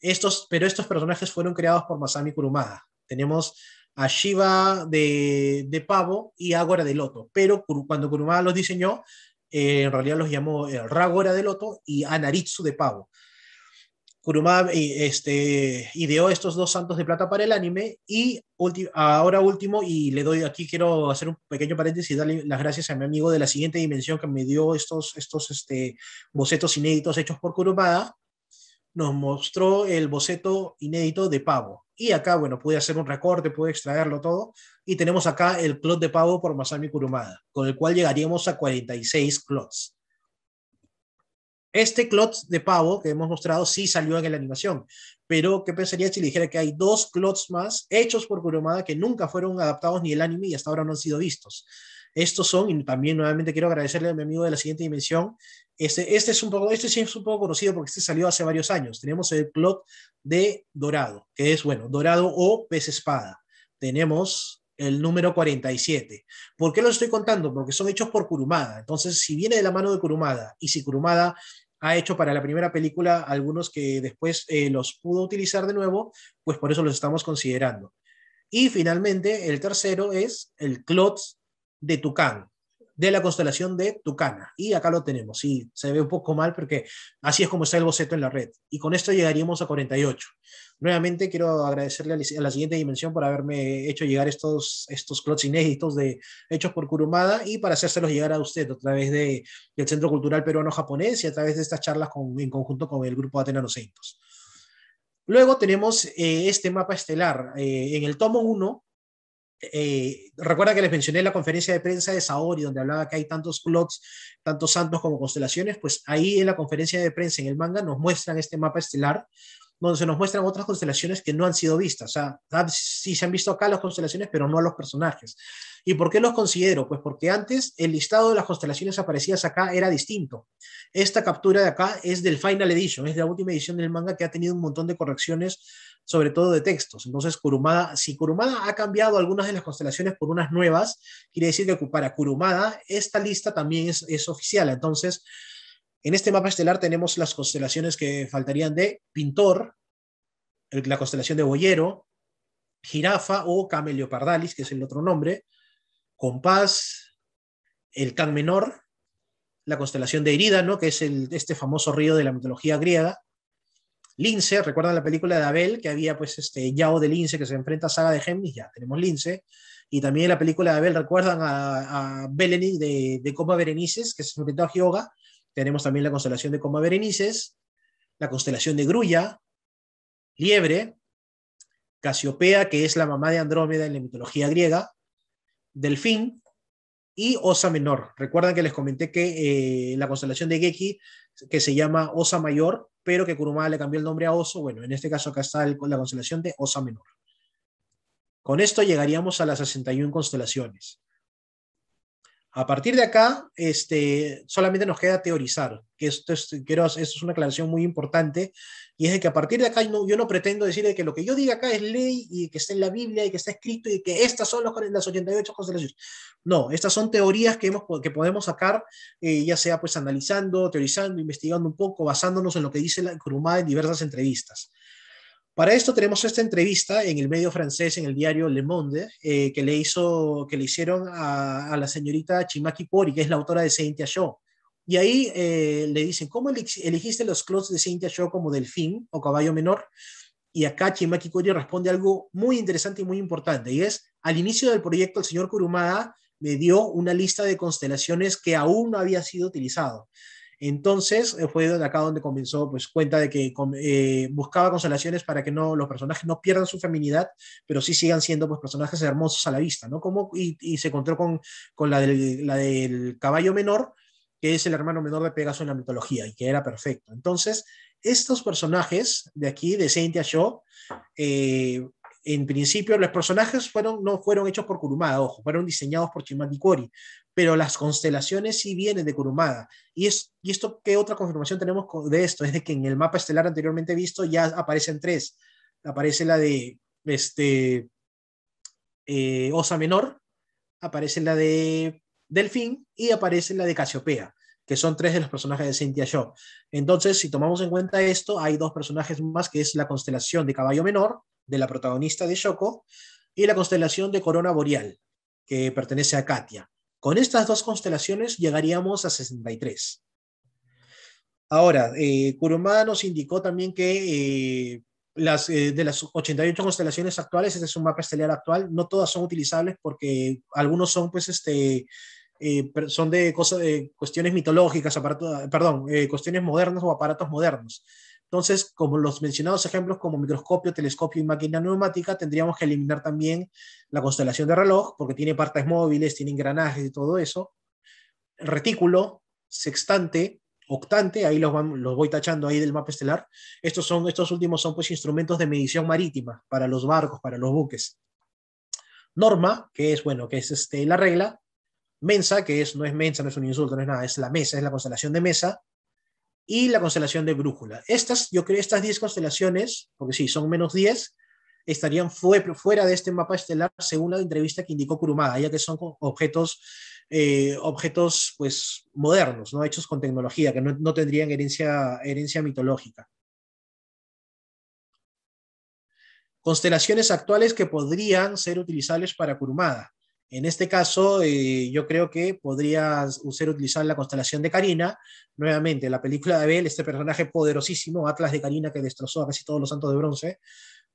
Estos, pero estos personajes fueron creados por Masami Kurumada. Tenemos a Shiva de, pavo y Ágora de loto, pero cuando Kurumada los diseñó, eh, en realidad los llamó Rágora eh, Ragora de loto y Anaritsu de pavo. Kurumada eh, este, ideó estos dos santos de plata para el anime y ahora último, y le doy aquí, quiero hacer un pequeño paréntesis y darle las gracias a mi amigo de la siguiente dimensión que me dio estos, estos este, bocetos inéditos hechos por Kurumada, nos mostró el boceto inédito de Pavo. Y acá, bueno, pude hacer un recorte, pude extraerlo todo. Y tenemos acá el clot de pavo por Masami Kurumada, con el cual llegaríamos a 46 clots. Este clot de pavo que hemos mostrado sí salió en la animación, pero ¿qué pensaría si le dijera que hay dos clots más hechos por Kurumada que nunca fueron adaptados ni el anime y hasta ahora no han sido vistos? Estos son, y también nuevamente quiero agradecerle a mi amigo de la siguiente dimensión, este, este, es un poco, este es un poco conocido porque este salió hace varios años. Tenemos el Clot de Dorado, que es, bueno, Dorado o Pez Espada. Tenemos el número 47. ¿Por qué lo estoy contando? Porque son hechos por Kurumada. Entonces, si viene de la mano de Kurumada y si Kurumada ha hecho para la primera película algunos que después eh, los pudo utilizar de nuevo, pues por eso los estamos considerando. Y finalmente, el tercero es el Clot de Tucán, de la constelación de Tucana. Y acá lo tenemos. y se ve un poco mal porque así es como está el boceto en la red. Y con esto llegaríamos a 48. Nuevamente quiero agradecerle a la siguiente dimensión por haberme hecho llegar estos, estos clots inéditos de, hechos por Kurumada y para hacérselos llegar a usted a través de, del Centro Cultural Peruano-Japonés y a través de estas charlas en conjunto con el grupo Atena Luego tenemos eh, este mapa estelar. Eh, en el tomo 1 eh, recuerda que les mencioné la conferencia de prensa de Saori, donde hablaba que hay tantos clots, tantos santos como constelaciones, pues ahí en la conferencia de prensa en el manga nos muestran este mapa estelar donde se nos muestran otras constelaciones que no han sido vistas. O sea, ah, sí se han visto acá las constelaciones, pero no a los personajes. ¿Y por qué los considero? Pues porque antes el listado de las constelaciones aparecidas acá era distinto. Esta captura de acá es del Final Edition, es de la última edición del manga que ha tenido un montón de correcciones, sobre todo de textos. Entonces, Kurumada, si Kurumada ha cambiado algunas de las constelaciones por unas nuevas, quiere decir que para Kurumada esta lista también es, es oficial. Entonces, en este mapa estelar tenemos las constelaciones que faltarían de Pintor, la constelación de Boyero, Jirafa o Camelopardalis, que es el otro nombre, Compás, el Can Menor, la constelación de ¿no? que es este famoso río de la mitología griega, Lince, recuerdan la película de Abel, que había pues este Yao de Lince que se enfrenta a Saga de Géminis, ya tenemos Lince, y también la película de Abel, recuerdan a, a de, Coma Berenices, que se enfrentó a Hyoga, tenemos también la constelación de Coma Berenices, la constelación de Grulla, Liebre, Casiopea, que es la mamá de Andrómeda en la mitología griega, Delfín y Osa Menor. Recuerdan que les comenté que eh, la constelación de Geki, que se llama Osa Mayor, pero que Kurumada le cambió el nombre a Oso, bueno, en este caso acá está la constelación de Osa Menor. Con esto llegaríamos a las 61 constelaciones. A partir de acá, este, solamente nos queda teorizar, que esto es, quiero, esto es una aclaración muy importante, y es de que a partir de acá yo no pretendo decir que lo que yo diga acá es ley y que está en la Biblia y que está escrito y que estas son las 88 constelaciones. No, estas son teorías que, hemos, que podemos sacar, eh, ya sea pues analizando, teorizando, investigando un poco, basándonos en lo que dice la curumá en diversas entrevistas. Para esto tenemos esta entrevista en el medio francés, en el diario Le Monde, eh, que, le hizo, que le hicieron a, la señorita Chimaki Pori, que es la autora de Saint Show. Y ahí eh, le dicen, ¿cómo elegiste los clots de Saint Show como delfín o caballo menor? Y acá Chimaki Pori responde algo muy interesante y muy importante, y es, al inicio del proyecto, el señor Kurumada me dio una lista de constelaciones que aún no había sido utilizado. Entonces eh, fue de acá donde comenzó, pues cuenta de que eh, buscaba consolaciones para que no, los personajes no pierdan su feminidad, pero sí sigan siendo pues, personajes hermosos a la vista, ¿no? Como, y, se encontró con, la, del, caballo menor, que es el hermano menor de Pegaso en la mitología y que era perfecto. Entonces, estos personajes de aquí, de Saintia Show, eh, en principio los personajes fueron, no fueron hechos por Kurumada, ojo, fueron diseñados por Kori, pero las constelaciones sí vienen de Kurumada. Y, es, y esto, ¿qué otra confirmación tenemos de esto? Es de que en el mapa estelar anteriormente visto ya aparecen tres. Aparece la de este, eh, Osa Menor, aparece la de Delfín y aparece la de Casiopea, que son tres de los personajes de Cynthia Shaw. Entonces, si tomamos en cuenta esto, hay dos personajes más, que es la constelación de Caballo Menor, de la protagonista de Shoko, y la constelación de Corona Boreal, que pertenece a Katia. Con estas dos constelaciones llegaríamos a 63. Ahora, eh, Kurumada nos indicó también que eh, las, eh, de las 88 constelaciones actuales, este es un mapa estelar actual, no todas son utilizables porque algunos son, pues, este, eh, son de, cosas, de cuestiones mitológicas, perdón, cuestiones modernas o aparatos modernos. Entonces, como los mencionados ejemplos como microscopio, telescopio y máquina neumática, tendríamos que eliminar también la constelación de reloj, porque tiene partes móviles, tiene engranajes y todo eso. Retículo, sextante, octante, ahí los, voy tachando ahí del mapa estelar. Estos, son, estos últimos son pues instrumentos de medición marítima para los barcos, para los buques. Norma, que es, bueno, que es este, la regla. Mensa, que es, no es mensa, no es un insulto, no es nada, es la mesa, es la constelación de mesa y la constelación de Brújula. Estas, yo creo, estas 10 constelaciones, porque sí, son menos 10, estarían fuera de este mapa estelar según la entrevista que indicó Kurumada, ya que son objetos, eh, objetos pues, modernos, ¿no? hechos con tecnología, que no, tendrían herencia, herencia mitológica. Constelaciones actuales que podrían ser utilizables para Kurumada. En este caso, eh, yo creo que podría ser utilizar la constelación de Karina. Nuevamente, la película de Abel, este personaje poderosísimo, Atlas de Karina, que destrozó a casi todos los santos de bronce.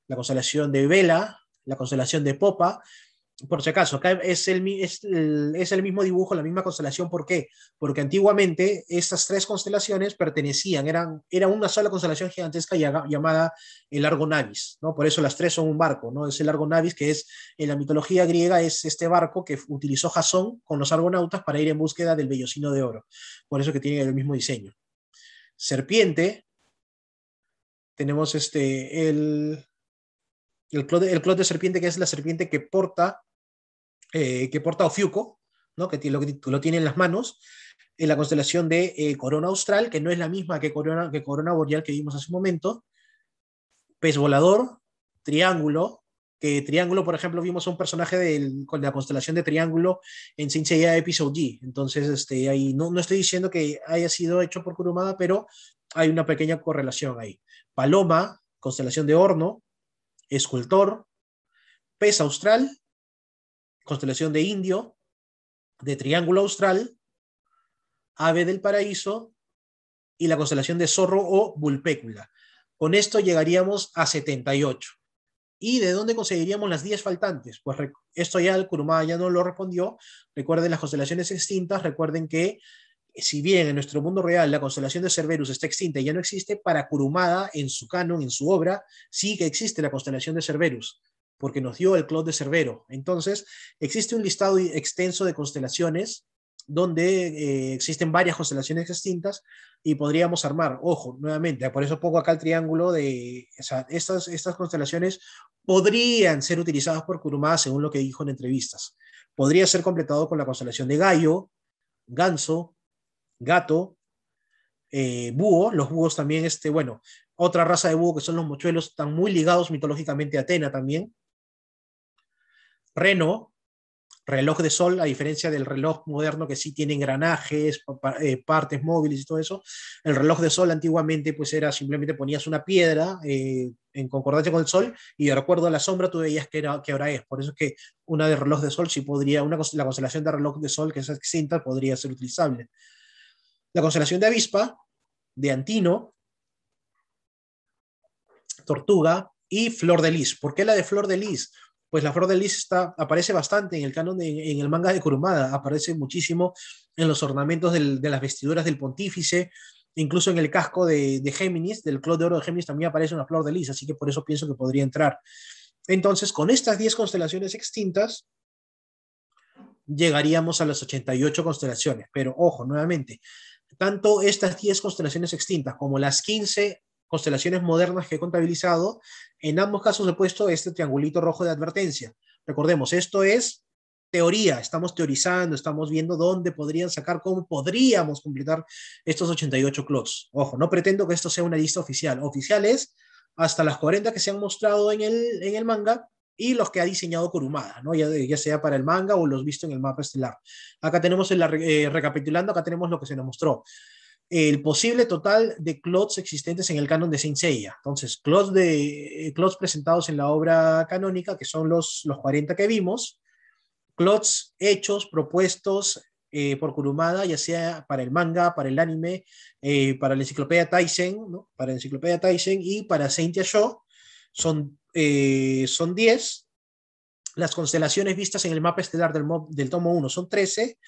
La constelación de Vela, la constelación de Popa, por si acaso, es el, es, mismo dibujo, la misma constelación. ¿Por qué? Porque antiguamente estas tres constelaciones pertenecían, eran, era una sola constelación gigantesca llamada el Argonavis, ¿no? Por eso las tres son un barco, ¿no? Es el Argonavis que es, en la mitología griega, es este barco que utilizó Jasón con los argonautas para ir en búsqueda del vellocino de oro. Por eso que tiene el mismo diseño. Serpiente, tenemos este, el, el clot de, serpiente que es la serpiente que porta, eh, que porta Ofiuco, ¿no? que lo, lo tiene en las manos, en la constelación de eh, Corona Austral, que no es la misma que Corona, que Corona Boreal que vimos hace un momento, pez volador, triángulo, que Triángulo, por ejemplo, vimos un personaje con la constelación de Triángulo en Sin Episode G. Entonces, este, ahí, no, no estoy diciendo que haya sido hecho por Kurumada, pero hay una pequeña correlación ahí. Paloma, constelación de Horno, Escultor, Pez Austral, Constelación de Indio, de Triángulo Austral, Ave del Paraíso y la constelación de Zorro o Vulpecula. Con esto llegaríamos a 78. ¿Y de dónde conseguiríamos las 10 faltantes? Pues esto ya el Kurumá ya no lo respondió. Recuerden las constelaciones extintas, recuerden que si bien en nuestro mundo real la constelación de Cerberus está extinta y ya no existe, para Kurumada, en su canon, en su obra, sí que existe la constelación de Cerberus, porque nos dio el Clot de Cerbero. Entonces, existe un listado extenso de constelaciones donde eh, existen varias constelaciones extintas y podríamos armar, ojo, nuevamente, por eso pongo acá el triángulo de, estas, estas constelaciones podrían ser utilizadas por Kurumada según lo que dijo en entrevistas. Podría ser completado con la constelación de Gallo, Ganso, gato, eh, búho, los búhos también, este, bueno, otra raza de búho que son los mochuelos, están muy ligados mitológicamente a Atena también. Reno, reloj de sol, a diferencia del reloj moderno que sí tiene engranajes, eh, partes móviles y todo eso, el reloj de sol antiguamente pues era simplemente ponías una piedra eh, en concordancia con el sol y de acuerdo a la sombra tú veías que, ahora es. Por eso es que una de reloj de sol sí podría, la constelación de reloj de sol que es extinta podría ser utilizable la constelación de Avispa, de Antino, Tortuga y Flor de Lis. ¿Por qué la de Flor de Lis? Pues la Flor de Lis está, aparece bastante en el canon, en el manga de Kurumada, aparece muchísimo en los ornamentos de las vestiduras del pontífice, incluso en el casco de, Géminis, del club de Oro de Géminis también aparece una Flor de Lis, así que por eso pienso que podría entrar. Entonces, con estas 10 constelaciones extintas, llegaríamos a las 88 constelaciones, pero ojo, nuevamente, tanto estas 10 constelaciones extintas como las 15 constelaciones modernas que he contabilizado, en ambos casos he puesto este triangulito rojo de advertencia. Recordemos, esto es teoría, estamos teorizando, estamos viendo dónde podrían sacar, cómo podríamos completar estos 88 clots. Ojo, no pretendo que esto sea una lista oficial. Oficial es hasta las 40 que se han mostrado en el, en el manga y los que ha diseñado Kurumada, ¿no? ya, sea para el manga o los visto en el mapa estelar. Acá tenemos, eh, recapitulando, acá tenemos lo que se nos mostró. El posible total de clots existentes en el canon de Saint Seiya. Entonces, clots, de, eh, clots presentados en la obra canónica, que son los, los 40 que vimos, clots hechos, propuestos eh, por Kurumada, ya sea para el manga, para el anime, para la enciclopedia Tyson, ¿no? para la enciclopedia Tyson y para Saint Show, son eh, son 10. Las constelaciones vistas en el mapa estelar del, del tomo 1 son 13.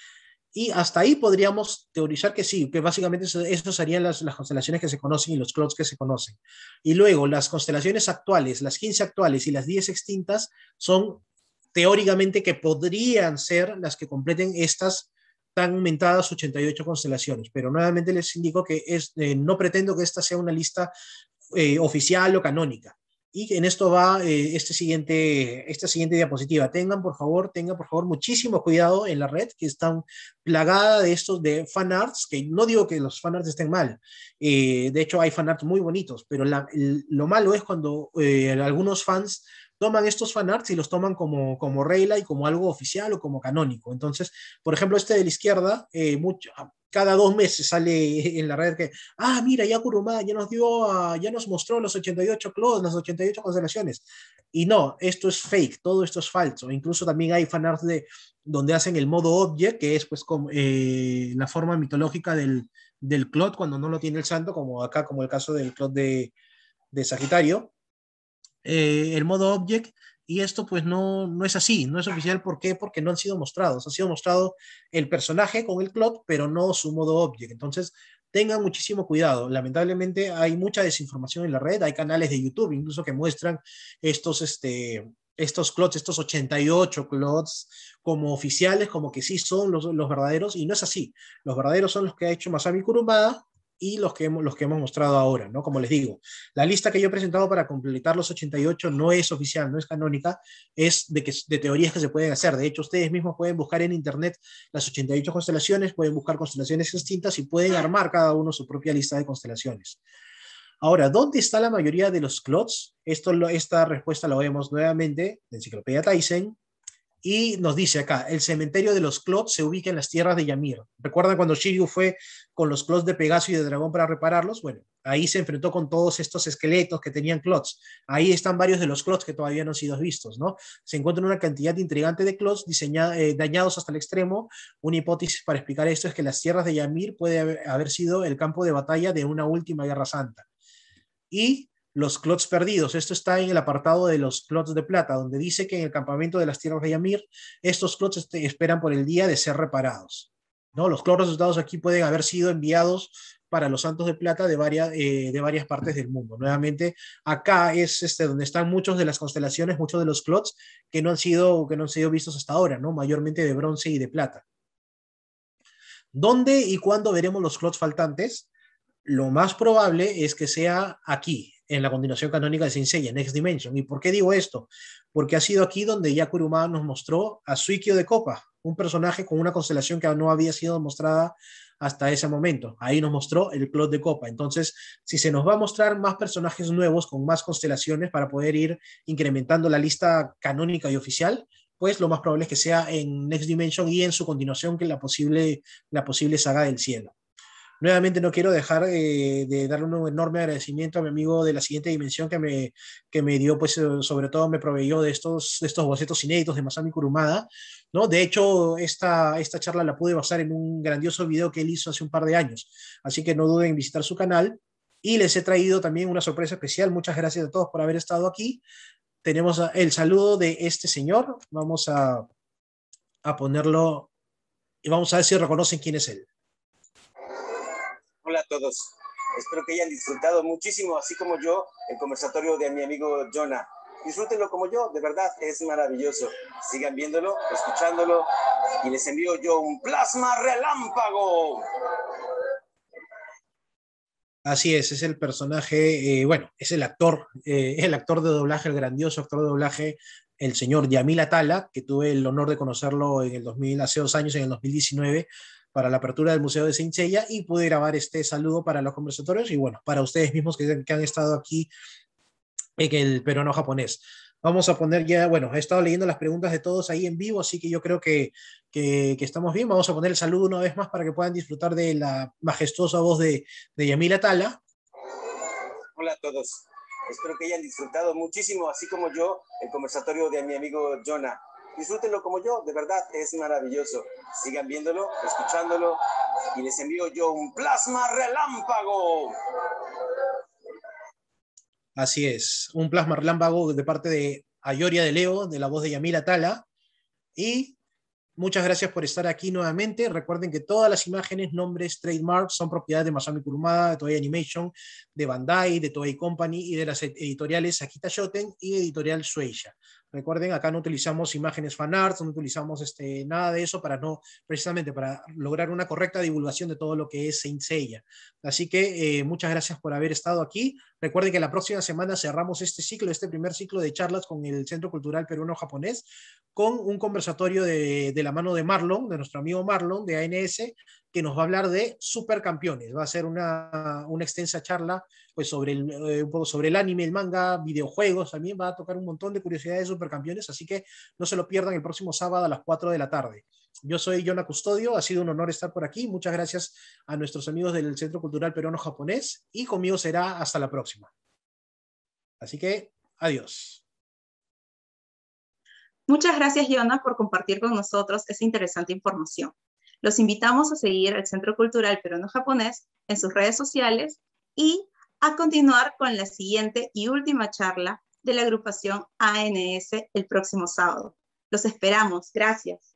Y hasta ahí podríamos teorizar que sí, que básicamente esas serían las, constelaciones que se conocen y los clouds que se conocen. Y luego, las constelaciones actuales, las 15 actuales y las 10 extintas, son teóricamente que podrían ser las que completen estas tan aumentadas 88 constelaciones. Pero nuevamente les indico que eh, no pretendo que esta sea una lista eh, oficial o canónica. Y en esto va eh, este siguiente, esta siguiente diapositiva. Tengan, por favor, tengan, por favor, muchísimo cuidado en la red que están plagada de estos de fanarts, que no digo que los fanarts estén mal. Eh, de hecho, hay fanarts muy bonitos, pero lo malo es cuando eh, algunos fans toman estos fanarts y los toman como, como regla y como algo oficial o como canónico. Entonces, por ejemplo, este de la izquierda, mucho, cada dos meses sale [LAUGHS] en la red que, ah, mira, ya Kuruma, ya nos dio, ya nos mostró los 88 clones, las 88 constelaciones. Y no, esto es fake, todo esto es falso. Incluso también hay fanarts de donde hacen el modo object, que es pues como, eh, la forma mitológica del, del clot cuando no lo tiene el santo, como acá, como el caso del clot de, Sagitario. Eh, el modo object y esto pues no, no es así, no es oficial. ¿Por qué? Porque no han sido mostrados. Ha sido mostrado el personaje con el clot, pero no su modo object. Entonces, tengan muchísimo cuidado. Lamentablemente hay mucha desinformación en la red, hay canales de YouTube incluso que muestran estos, este, estos clots, estos 88 clots como oficiales, como que sí son los, los verdaderos, y no es así. Los verdaderos son los que ha hecho Masami Kurumada, y los que, hemos, los que hemos mostrado ahora, ¿no? Como les digo, la lista que yo he presentado para completar los 88 no es oficial, no es canónica, es de, que, de teorías que se pueden hacer. De hecho, ustedes mismos pueden buscar en Internet las 88 constelaciones, pueden buscar constelaciones distintas y pueden armar cada uno su propia lista de constelaciones. Ahora, ¿dónde está la mayoría de los clots? Esto, esta respuesta la vemos nuevamente en Enciclopedia Tyson, y nos dice acá, el cementerio de los Clots se ubica en las tierras de Yamir. ¿Recuerdan cuando Shiryu fue con los Clots de Pegaso y de Dragón para repararlos? Bueno, ahí se enfrentó con todos estos esqueletos que tenían Clots. Ahí están varios de los Clots que todavía no han sido vistos, ¿no? Se encuentran una cantidad intrigante de Clots eh, dañados hasta el extremo. Una hipótesis para explicar esto es que las tierras de Yamir puede haber sido el campo de batalla de una última guerra santa. Y los clots perdidos. Esto está en el apartado de los clots de plata, donde dice que en el campamento de las tierras de Yamir, estos clots este, esperan por el día de ser reparados. ¿no? Los clots resultados aquí pueden haber sido enviados para los santos de plata de varias, eh, de varias partes del mundo. Nuevamente, acá es este, donde están muchos de las constelaciones, muchos de los clots que no han sido, que no han sido vistos hasta ahora, ¿no? mayormente de bronce y de plata. ¿Dónde y cuándo veremos los clots faltantes? Lo más probable es que sea aquí, en la continuación canónica de en Next Dimension. ¿Y por qué digo esto? Porque ha sido aquí donde Yakuruma nos mostró a Suikyo de Copa, un personaje con una constelación que no había sido mostrada hasta ese momento. Ahí nos mostró el plot de Copa. Entonces, si se nos va a mostrar más personajes nuevos con más constelaciones para poder ir incrementando la lista canónica y oficial, pues lo más probable es que sea en Next Dimension y en su continuación que la posible, la posible saga del cielo nuevamente no quiero dejar eh, de darle un enorme agradecimiento a mi amigo de la siguiente dimensión que me, me dio, pues sobre todo me proveyó de estos, estos bocetos inéditos de Masami Kurumada, ¿no? De hecho, esta, esta charla la pude basar en un grandioso video que él hizo hace un par de años, así que no duden en visitar su canal. Y les he traído también una sorpresa especial. Muchas gracias a todos por haber estado aquí. Tenemos el saludo de este señor. Vamos a, a ponerlo y vamos a ver si reconocen quién es él. Hola a todos. Espero que hayan disfrutado muchísimo, así como yo, el conversatorio de mi amigo Jonah. Disfrútenlo como yo, de verdad, es maravilloso. Sigan viéndolo, escuchándolo y les envío yo un plasma relámpago. Así es, es el personaje, eh, bueno, es el actor, es eh, el actor de doblaje, el grandioso actor de doblaje, el señor Yamila Tala, que tuve el honor de conocerlo en el 2000, hace dos años, en el 2019, para la apertura del Museo de Cincella y pude grabar este saludo para los conversatorios y bueno, para ustedes mismos que, han estado aquí en el peruano japonés. Vamos a poner ya, bueno, he estado leyendo las preguntas de todos ahí en vivo, así que yo creo que, que, que estamos bien. Vamos a poner el saludo una vez más para que puedan disfrutar de la majestuosa voz de, de Yamila Tala. Hola a todos. Espero que hayan disfrutado muchísimo, así como yo, el conversatorio de mi amigo Jonah. Disfrútenlo como yo, de verdad es maravilloso. Sigan viéndolo, escuchándolo y les envío yo un plasma relámpago. Así es, un plasma relámpago de parte de Ayoria de Leo, de la voz de Yamila Tala. Y muchas gracias por estar aquí nuevamente. Recuerden que todas las imágenes, nombres, trademarks son propiedad de Masami Kurumada, de Toei Animation, de Bandai, de Toei Company y de las editoriales Akita Shoten y Editorial Sueisha. Recuerden, acá no utilizamos imágenes fanarts, no utilizamos este, nada de eso para no, precisamente para lograr una correcta divulgación de todo lo que es Saint Así que eh, muchas gracias por haber estado aquí. Recuerden que la próxima semana cerramos este ciclo, este primer ciclo de charlas con el Centro Cultural Peruano-Japonés, con un conversatorio de, la mano de Marlon, de nuestro amigo Marlon de ANS, que nos va a hablar de supercampeones. Va a ser una, extensa charla pues, sobre, el, eh, sobre el anime, el manga, videojuegos. También va a tocar un montón de curiosidades de supercampeones. Así que no se lo pierdan el próximo sábado a las 4 de la tarde. Yo soy Yona Custodio, ha sido un honor estar por aquí. Muchas gracias a nuestros amigos del Centro Cultural Peruano Japonés y conmigo será hasta la próxima. Así que, adiós. Muchas gracias, Yona, por compartir con nosotros esa interesante información. Los invitamos a seguir al Centro Cultural Peruano Japonés en sus redes sociales y a continuar con la siguiente y última charla de la agrupación ANS el próximo sábado. Los esperamos. Gracias.